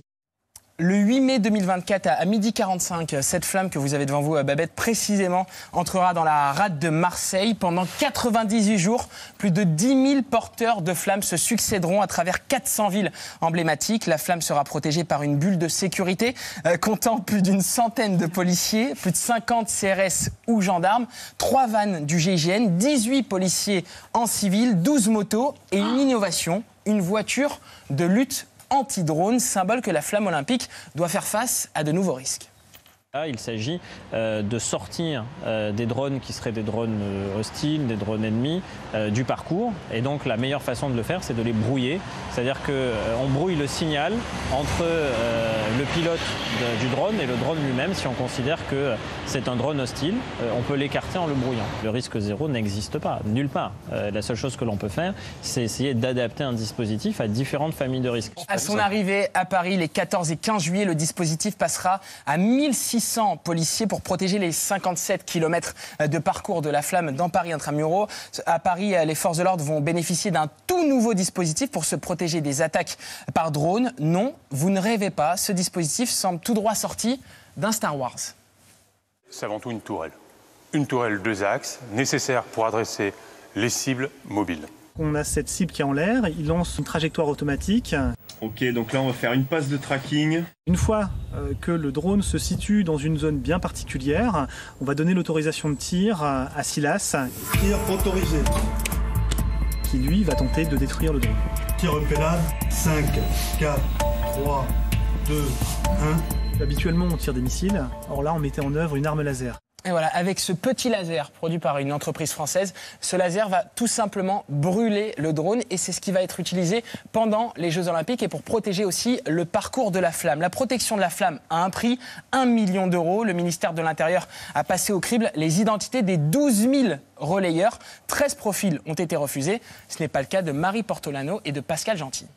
le 8 mai 2024 à, midi 45. Cette flamme que vous avez devant vous, euh, Babette, précisément entrera dans la rade de Marseille. Pendant 98 jours, plus de 10 000 porteurs de flammes se succéderont à travers 400 villes emblématiques. La flamme sera protégée par une bulle de sécurité euh, comptant plus d'une centaine de policiers, plus de 50 CRS ou gendarmes, 3 vannes du GIGN, 18 policiers en civil, 12 motos et une innovation, une voiture de lutte anti-drone, symbole que la flamme olympique doit faire face à de nouveaux risques. Ah, il s'agit euh, de sortir euh, des drones qui seraient des drones euh, hostiles, des drones ennemis, du parcours. Et donc la meilleure façon de le faire, c'est de les brouiller. C'est-à-dire qu'on brouille le signal entre le pilote du drone et le drone lui-même si on considère que c'est un drone hostile. On peut l'écarter en le brouillant. Le risque zéro n'existe pas, nulle part. La seule chose que l'on peut faire, c'est essayer d'adapter un dispositif à différentes familles de risques. À son arrivée à Paris les 14 et 15 juillet, le dispositif passera à 1600 100 policiers pour protéger les 57 km de parcours de la flamme dans Paris intramuro À Paris, les forces de l'ordre vont bénéficier d'un tout nouveau dispositif pour se protéger des attaques par drone. Non, vous ne rêvez pas, ce dispositif semble tout droit sorti d'un Star Wars. C'est avant tout une tourelle. Une tourelle deux axes, nécessaire pour adresser les cibles mobiles. On a cette cible qui est en l'air, il lance une trajectoire automatique Ok, donc là on va faire une passe de tracking. Une fois euh, que le drone se situe dans une zone bien particulière, on va donner l'autorisation de tir à Silas. Tir autorisé. Qui lui va tenter de détruire le drone. Tir repérable. 5, 4, 3, 2, 1. Habituellement on tire des missiles, or là on mettait en œuvre une arme laser. Et voilà, avec ce petit laser produit par une entreprise française, ce laser va tout simplement brûler le drone et c'est ce qui va être utilisé pendant les Jeux Olympiques et pour protéger aussi le parcours de la flamme. La protection de la flamme a un prix, 1 million d'euros. Le ministère de l'Intérieur a passé au crible les identités des 12 000 relayeurs. 13 profils ont été refusés. Ce n'est pas le cas de Marie Portolano et de Pascal Gentil.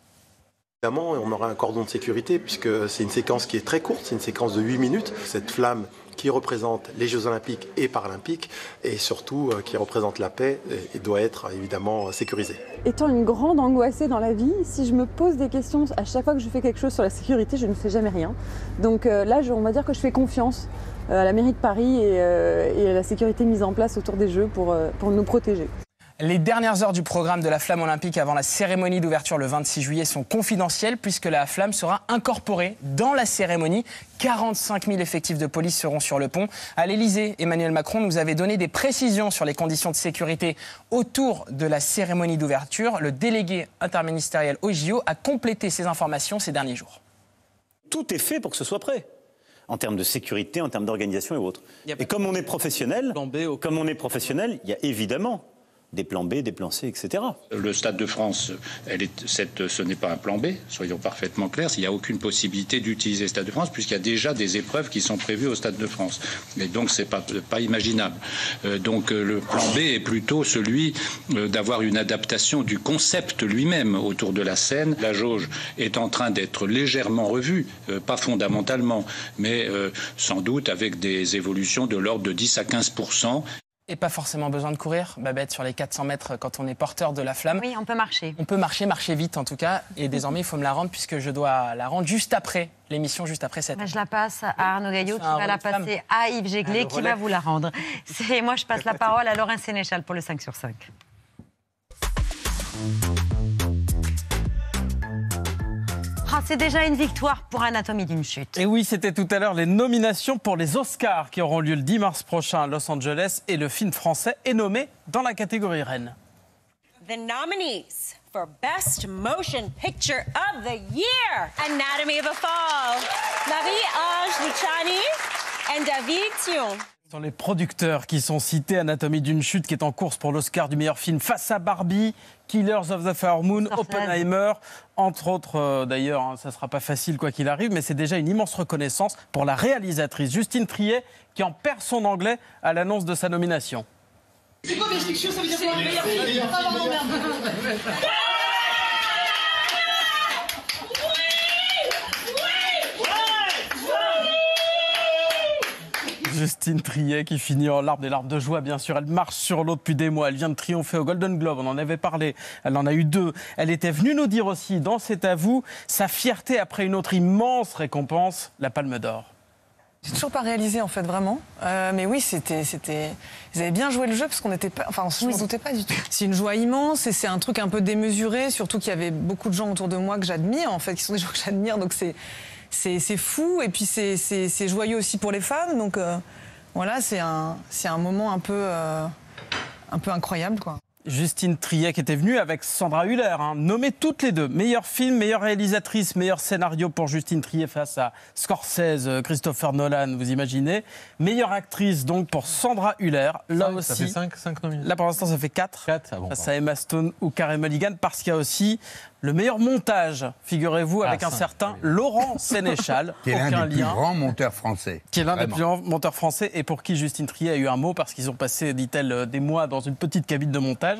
Évidemment, on aura un cordon de sécurité puisque c'est une séquence qui est très courte, c'est une séquence de 8 minutes. Cette flamme qui représente les Jeux olympiques et paralympiques et surtout euh, qui représente la paix et doit être euh, évidemment euh, sécurisée. Étant une grande angoissée dans la vie, si je me pose des questions à chaque fois que je fais quelque chose sur la sécurité, je ne fais jamais rien. Donc là, on va dire que je fais confiance à la mairie de Paris et à la sécurité mise en place autour des Jeux pour nous protéger. Les dernières heures du programme de la flamme olympique avant la cérémonie d'ouverture le 26 juillet sont confidentielles puisque la flamme sera incorporée dans la cérémonie. 45 000 effectifs de police seront sur le pont. À l'Elysée, Emmanuel Macron nous avait donné des précisions sur les conditions de sécurité autour de la cérémonie d'ouverture. Le délégué interministériel OJO a complété ces informations ces derniers jours. Tout est fait pour que ce soit prêt en termes de sécurité, en termes d'organisation et autres. Et comme on est professionnel, comme on est professionnel, il y a évidemment des plans B, des plans C, etc. Le Stade de France, elle est, cette, ce n'est pas un plan B, soyons parfaitement clairs. Il n'y a aucune possibilité d'utiliser le Stade de France puisqu'il y a déjà des épreuves qui sont prévues au Stade de France. Et donc, ce n'est pas, pas imaginable. Euh, donc, euh, le plan B est plutôt celui euh, d'avoir une adaptation du concept lui-même autour de la scène. La jauge est en train d'être légèrement revue, pas fondamentalement, mais sans doute avec des évolutions de l'ordre de 10 à 15 et pas forcément besoin de courir, Babette, sur les 400 mètres quand on est porteur de la flamme. Oui, on peut marcher. On peut marcher, marcher vite en tout cas. Et désormais, il faut me la rendre puisque je dois la rendre juste après l'émission, juste après cette. Bah, je la passe à Arnaud Gaillot qui va la passer à Yves Géglet qui va vous la rendre. Moi, je passe la parole à Laurent Sénéchal pour le 5 sur 5. Ah, c'est déjà une victoire pour Anatomie d'une chute. Et oui, c'était tout à l'heure les nominations pour les Oscars qui auront lieu le 10 mars prochain à Los Angeles et le film français est nommé dans la catégorie reine. The nominees for Best Motion Picture of the Year, Anatomy of a Fall, Marie-Ange and David ce sont les producteurs qui sont cités, Anatomie d'une chute qui est en course pour l'Oscar du meilleur film face à Barbie, Killers of the Flower Moon, Oppenheimer, entre autres, euh, d'ailleurs, hein, ça ne sera pas facile quoi qu'il arrive, mais c'est déjà une immense reconnaissance pour la réalisatrice Justine Trier qui en perd son anglais à l'annonce de sa nomination. C'est quoi Justine trier qui finit en larmes, des larmes de joie bien sûr. Elle marche sur l'eau depuis des mois. Elle vient de triompher au Golden Globe, on en avait parlé. Elle en a eu deux. Elle était venue nous dire aussi, dans cet avou, sa fierté après une autre immense récompense, la Palme d'Or. C'est toujours pas réalisé en fait vraiment, euh, mais oui c'était c'était ils avaient bien joué le jeu parce qu'on n'était pas enfin on doutait pas du tout. C'est une joie immense et c'est un truc un peu démesuré surtout qu'il y avait beaucoup de gens autour de moi que j'admire en fait qui sont des gens que j'admire donc c'est c'est fou et puis c'est joyeux aussi pour les femmes. Donc euh, voilà, c'est un, un moment un peu, euh, un peu incroyable. Quoi. Justine qui était venue avec Sandra Huller, hein, toutes les deux. Meilleur film, meilleure réalisatrice, meilleur scénario pour Justine Trier face à Scorsese, euh, Christopher Nolan, vous imaginez. Meilleure actrice donc pour Sandra Huller, là aussi. Ça fait 5 nominations. Là pour l'instant ça fait 4. ça ah face à Emma Stone ou Karen Mulligan, parce qu'il y a aussi le meilleur montage, figurez-vous, avec ah, un certain Laurent Sénéchal. qui est l'un des plus grands monteurs français. Qui est l'un des plus grands monteurs français et pour qui Justine Trier a eu un mot parce qu'ils ont passé, dit-elle, euh, des mois dans une petite cabine de montage.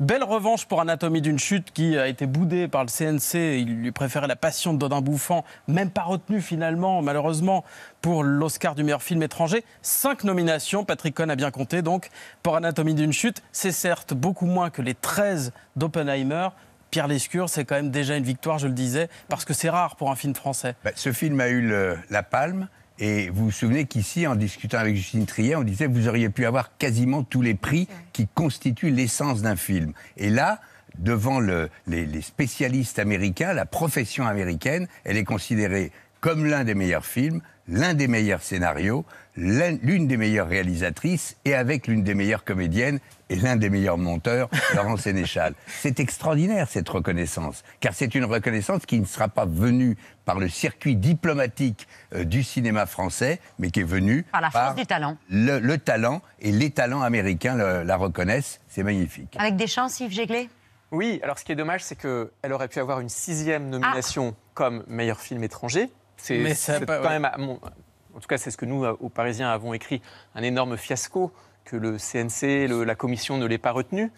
Belle revanche pour Anatomie d'une chute qui a été boudée par le CNC. Il lui préférait la passion de Dodin Bouffant, même pas retenu finalement, malheureusement, pour l'Oscar du meilleur film étranger. Cinq nominations, Patrick Cohn a bien compté donc, pour Anatomie d'une chute. C'est certes beaucoup moins que les 13 d'Oppenheimer, Pierre Lescure, c'est quand même déjà une victoire, je le disais, parce que c'est rare pour un film français. Bah, ce film a eu la palme. Et vous vous souvenez qu'ici, en discutant avec Justine Trier, on disait que vous auriez pu avoir quasiment tous les prix qui constituent l'essence d'un film. Et là, devant les spécialistes américains, la profession américaine, elle est considérée comme l'un des meilleurs films, l'un des meilleurs scénarios, l'une des meilleures réalisatrices et avec l'une des meilleures comédiennes et l'un des meilleurs monteurs, Laurent Sénéchal. C'est extraordinaire cette reconnaissance, car c'est une reconnaissance qui ne sera pas venue par le circuit diplomatique euh, du cinéma français, mais qui est venue par la force par des Le, le, talent et les talents américains la reconnaissent. C'est magnifique. Avec des chances, Yves Jéglé Oui, alors ce qui est dommage, c'est qu'elle aurait pu avoir une sixième ah. nomination comme meilleur film étranger. C'est bah, quand même, en tout cas, c'est ce que nous, euh, aux Parisiens, avons écrit, un énorme fiasco que le CNC, la commission ne l'ait pas retenue,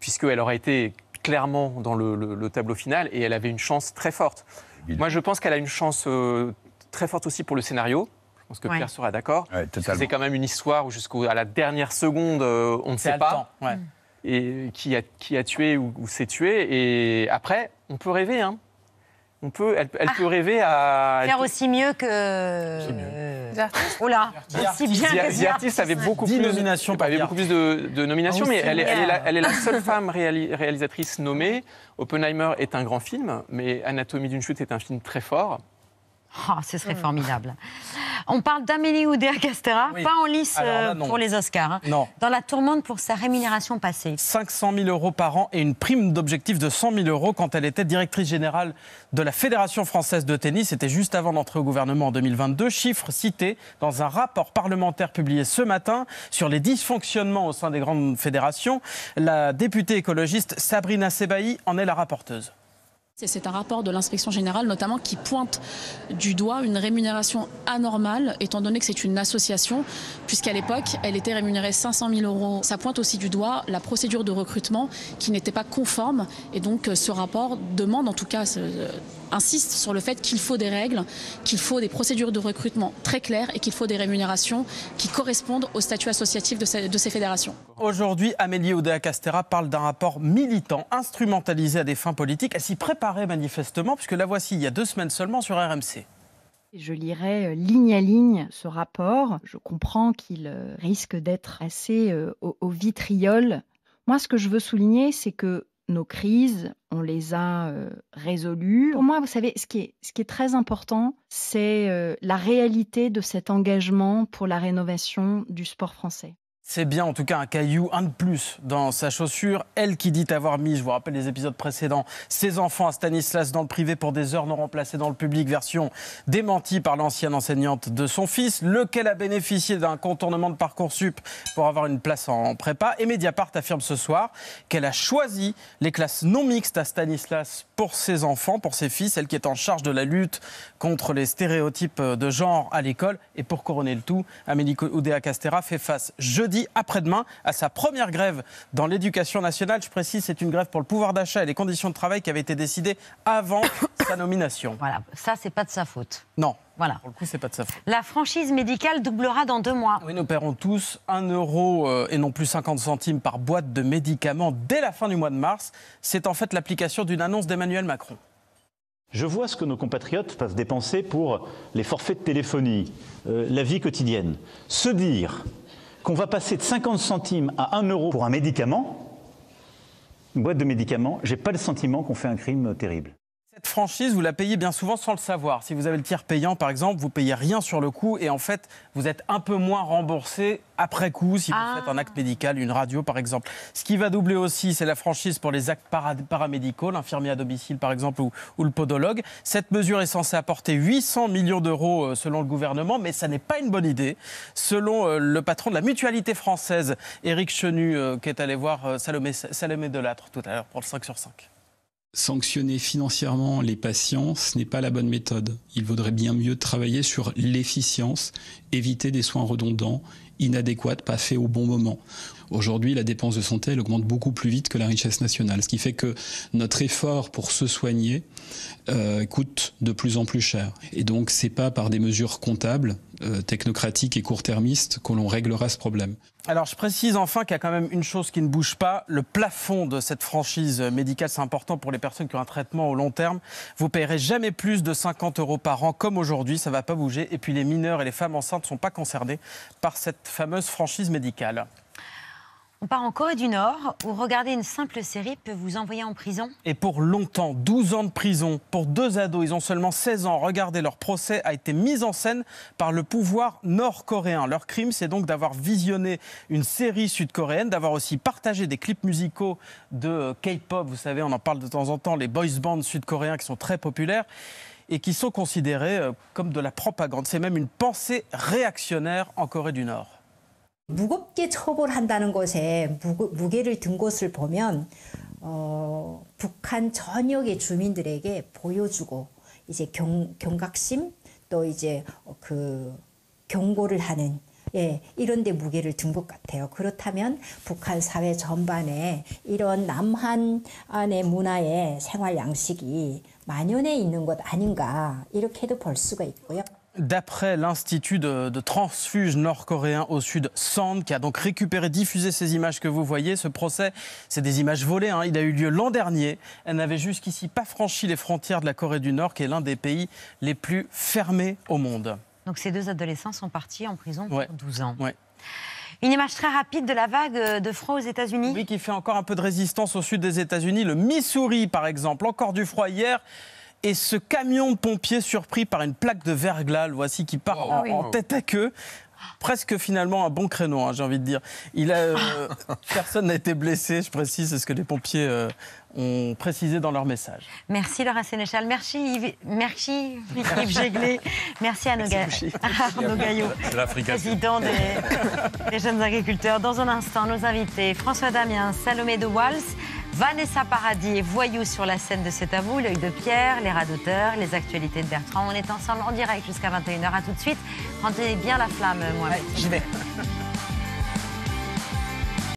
puisqu'elle aurait été clairement dans le, tableau final et elle avait une chance très forte. Moi, je pense qu'elle a une chance euh, très forte aussi pour le scénario. Je pense que Pierre sera d'accord. c'est quand même une histoire où jusqu'à la dernière seconde, euh, on ne sait pas et qui a, qui a tué ou, ou s'est tué. Et après, on peut rêver. Hein peut, elle, peut ah. rêver à faire aussi mieux que. Euh, oh là, bien que les artistes avait beaucoup plus, nominations, beaucoup plus de, nominations, mais elle est, la, seule femme réalisatrice nommée. Oppenheimer est un grand film, mais Anatomie d'une chute est un film très fort. Ah, ce serait hmm. formidable. On parle d'Amélie Oudéa-Castera, pas en lice euh, pour les Oscars. Hein. Non. Dans la tourmente pour sa rémunération passée. 500 000 euros par an et une prime d'objectif de 100 000 euros quand elle était directrice générale de la Fédération française de tennis. C'était juste avant d'entrer au gouvernement en 2022. Chiffre cité dans un rapport parlementaire publié ce matin sur les dysfonctionnements au sein des grandes fédérations. La députée écologiste Sabrina Sebaï en est la rapporteuse. C'est un rapport de l'inspection générale notamment qui pointe du doigt une rémunération anormale étant donné que c'est une association puisqu'à l'époque elle était rémunérée 500 000 euros. Ça pointe aussi du doigt la procédure de recrutement qui n'était pas conforme et donc euh, ce rapport demande en tout cas euh, insiste sur le fait qu'il faut des règles, qu'il faut des procédures de recrutement très claires et qu'il faut des rémunérations qui correspondent au statut associatif de ces, fédérations. Aujourd'hui, Amélie Oudéa-Castera parle d'un rapport militant instrumentalisé à des fins politiques. Elle s'y préparait manifestement, puisque la voici il y a deux semaines seulement sur RMC. Je lirai euh, ligne à ligne ce rapport. Je comprends qu'il euh, risque d'être assez euh, au vitriol. Moi, ce que je veux souligner, c'est que nos crises on les a euh, résolus. Pour moi, vous savez, ce qui est, très important, c'est euh, la réalité de cet engagement pour la rénovation du sport français. C'est bien en tout cas un caillou, un de plus dans sa chaussure. Elle qui dit avoir mis, je vous rappelle les épisodes précédents, ses enfants à Stanislas dans le privé pour des heures non remplacées dans le public, version démentie par l'ancienne enseignante de son fils, lequel a bénéficié d'un contournement de Parcoursup pour avoir une place en prépa. Et Mediapart affirme ce soir qu'elle a choisi les classes non mixtes à Stanislas pour ses enfants, pour ses fils, elle qui est en charge de la lutte contre les stéréotypes de genre à l'école. Et pour couronner le tout, Amélie Oudéa-Castera fait face jeudi après-demain à sa première grève dans l'éducation nationale. Je précise, c'est une grève pour le pouvoir d'achat et les conditions de travail qui avaient été décidées avant sa nomination. Voilà, ça, c'est pas de sa faute. Non. Voilà. Pour le coup, c'est pas de sa faute. La franchise médicale doublera dans deux mois. Oui, nous paierons tous 1 euro euh, et non plus 50 centimes par boîte de médicaments dès la fin du mois de mars. C'est en fait l'application d'une annonce d'Emmanuel Macron. Je vois ce que nos compatriotes peuvent dépenser pour les forfaits de téléphonie, euh, la vie quotidienne. Se dire qu'on va passer de 50 centimes à 1 euro pour un médicament, une boîte de médicaments, j'ai pas le sentiment qu'on fait un crime terrible. Cette franchise, vous la payez bien souvent sans le savoir. Si vous avez le tiers payant, par exemple, vous payez rien sur le coût. et en fait, vous êtes un peu moins remboursé après coup si vous faites un ah. acte médical, une radio, par exemple. Ce qui va doubler aussi, c'est la franchise pour les actes paramédicaux, l'infirmier à domicile, par exemple, ou, le podologue. Cette mesure est censée apporter 800 millions d'euros euh, selon le gouvernement, mais ça n'est pas une bonne idée. Selon euh, le patron de la mutualité française, Éric Chenu, euh, qui est allé voir Salomé, Salomé Delattre tout à l'heure pour le 5 sur 5 sanctionner financièrement les patients, ce n'est pas la bonne méthode. Il vaudrait bien mieux travailler sur l'efficience, éviter des soins redondants, inadéquats, pas faits au bon moment. Aujourd'hui, la dépense de santé, augmente beaucoup plus vite que la richesse nationale, ce qui fait que notre effort pour se soigner euh, coûte de plus en plus cher. Et donc, c'est pas par des mesures comptables euh, technocratique et court-termiste que l'on réglera ce problème. Alors je précise enfin qu'il y a quand même une chose qui ne bouge pas, le plafond de cette franchise médicale, c'est important pour les personnes qui ont un traitement au long terme. Vous payerez jamais plus de 50 euros par an comme aujourd'hui, ça ne va pas bouger. Et puis les mineurs et les femmes enceintes ne sont pas concernés par cette fameuse franchise médicale. On part en Corée du Nord, où regarder une simple série peut vous envoyer en prison. Et pour longtemps, 12 ans de prison pour deux ados, ils ont seulement 16 ans. Regardez, leur procès a été mis en scène par le pouvoir nord-coréen. Leur crime, c'est donc d'avoir visionné une série sud-coréenne, d'avoir aussi partagé des clips musicaux de K-pop. Vous savez, on en parle de temps en temps, les boys bands sud-coréens qui sont très populaires et qui sont considérés euh, comme de la propagande. C'est même une pensée réactionnaire en Corée du Nord. 무겁게 처벌한다는 것에 무, 게를든 것을 보면 어, 북한 전역의 주민들에게 보여주고 이제 경, 경각심 또 이제 그 경고를 하는 예, 이런 데 무게를 든 것 같아요. 그렇다면 북한 사회 전반에 이런 남한의 문화의 생활 양식이 만연해 있는 것 아닌가 이렇게도 볼 수가 있고요. D'après l'Institut de, transfuge nord-coréen au sud, SAND, qui a donc récupéré, diffusé ces images que vous voyez, ce procès, c'est des images volées. Hein. Il a eu lieu l'an dernier. Elle n'avait jusqu'ici pas franchi les frontières de la Corée du Nord, qui est l'un des pays les plus fermés au monde. Donc ces deux adolescents sont partis en prison pour 12 ans. Une image très rapide de la vague euh, de froid aux États-Unis. Oui, qui fait encore un peu de résistance au sud des États-Unis. Le Missouri, par exemple, encore du froid hier et ce camion de pompiers surpris par une plaque de verglas, le voici, qui part ah en, tête à queue presque finalement un bon créneau, hein, j'ai envie de dire. Il euh, personne n'a été blessé, je précise, c'est ce que les pompiers euh, ont précisé dans leur message. Merci Laura Sénéchal, merci Yves, merci Jéglé, merci à Arnaud Gaillot, président des, des, jeunes agriculteurs. Dans un instant, nos invités François Damien, Salomé de Walls. Vanessa Paradis et voyou sur la scène de cet amour, l'œil de Pierre, les rats d'auteur, les actualités de Bertrand. On est ensemble en direct jusqu'à 21h. A tout de suite. Rendez bien la flamme, moi. je vais.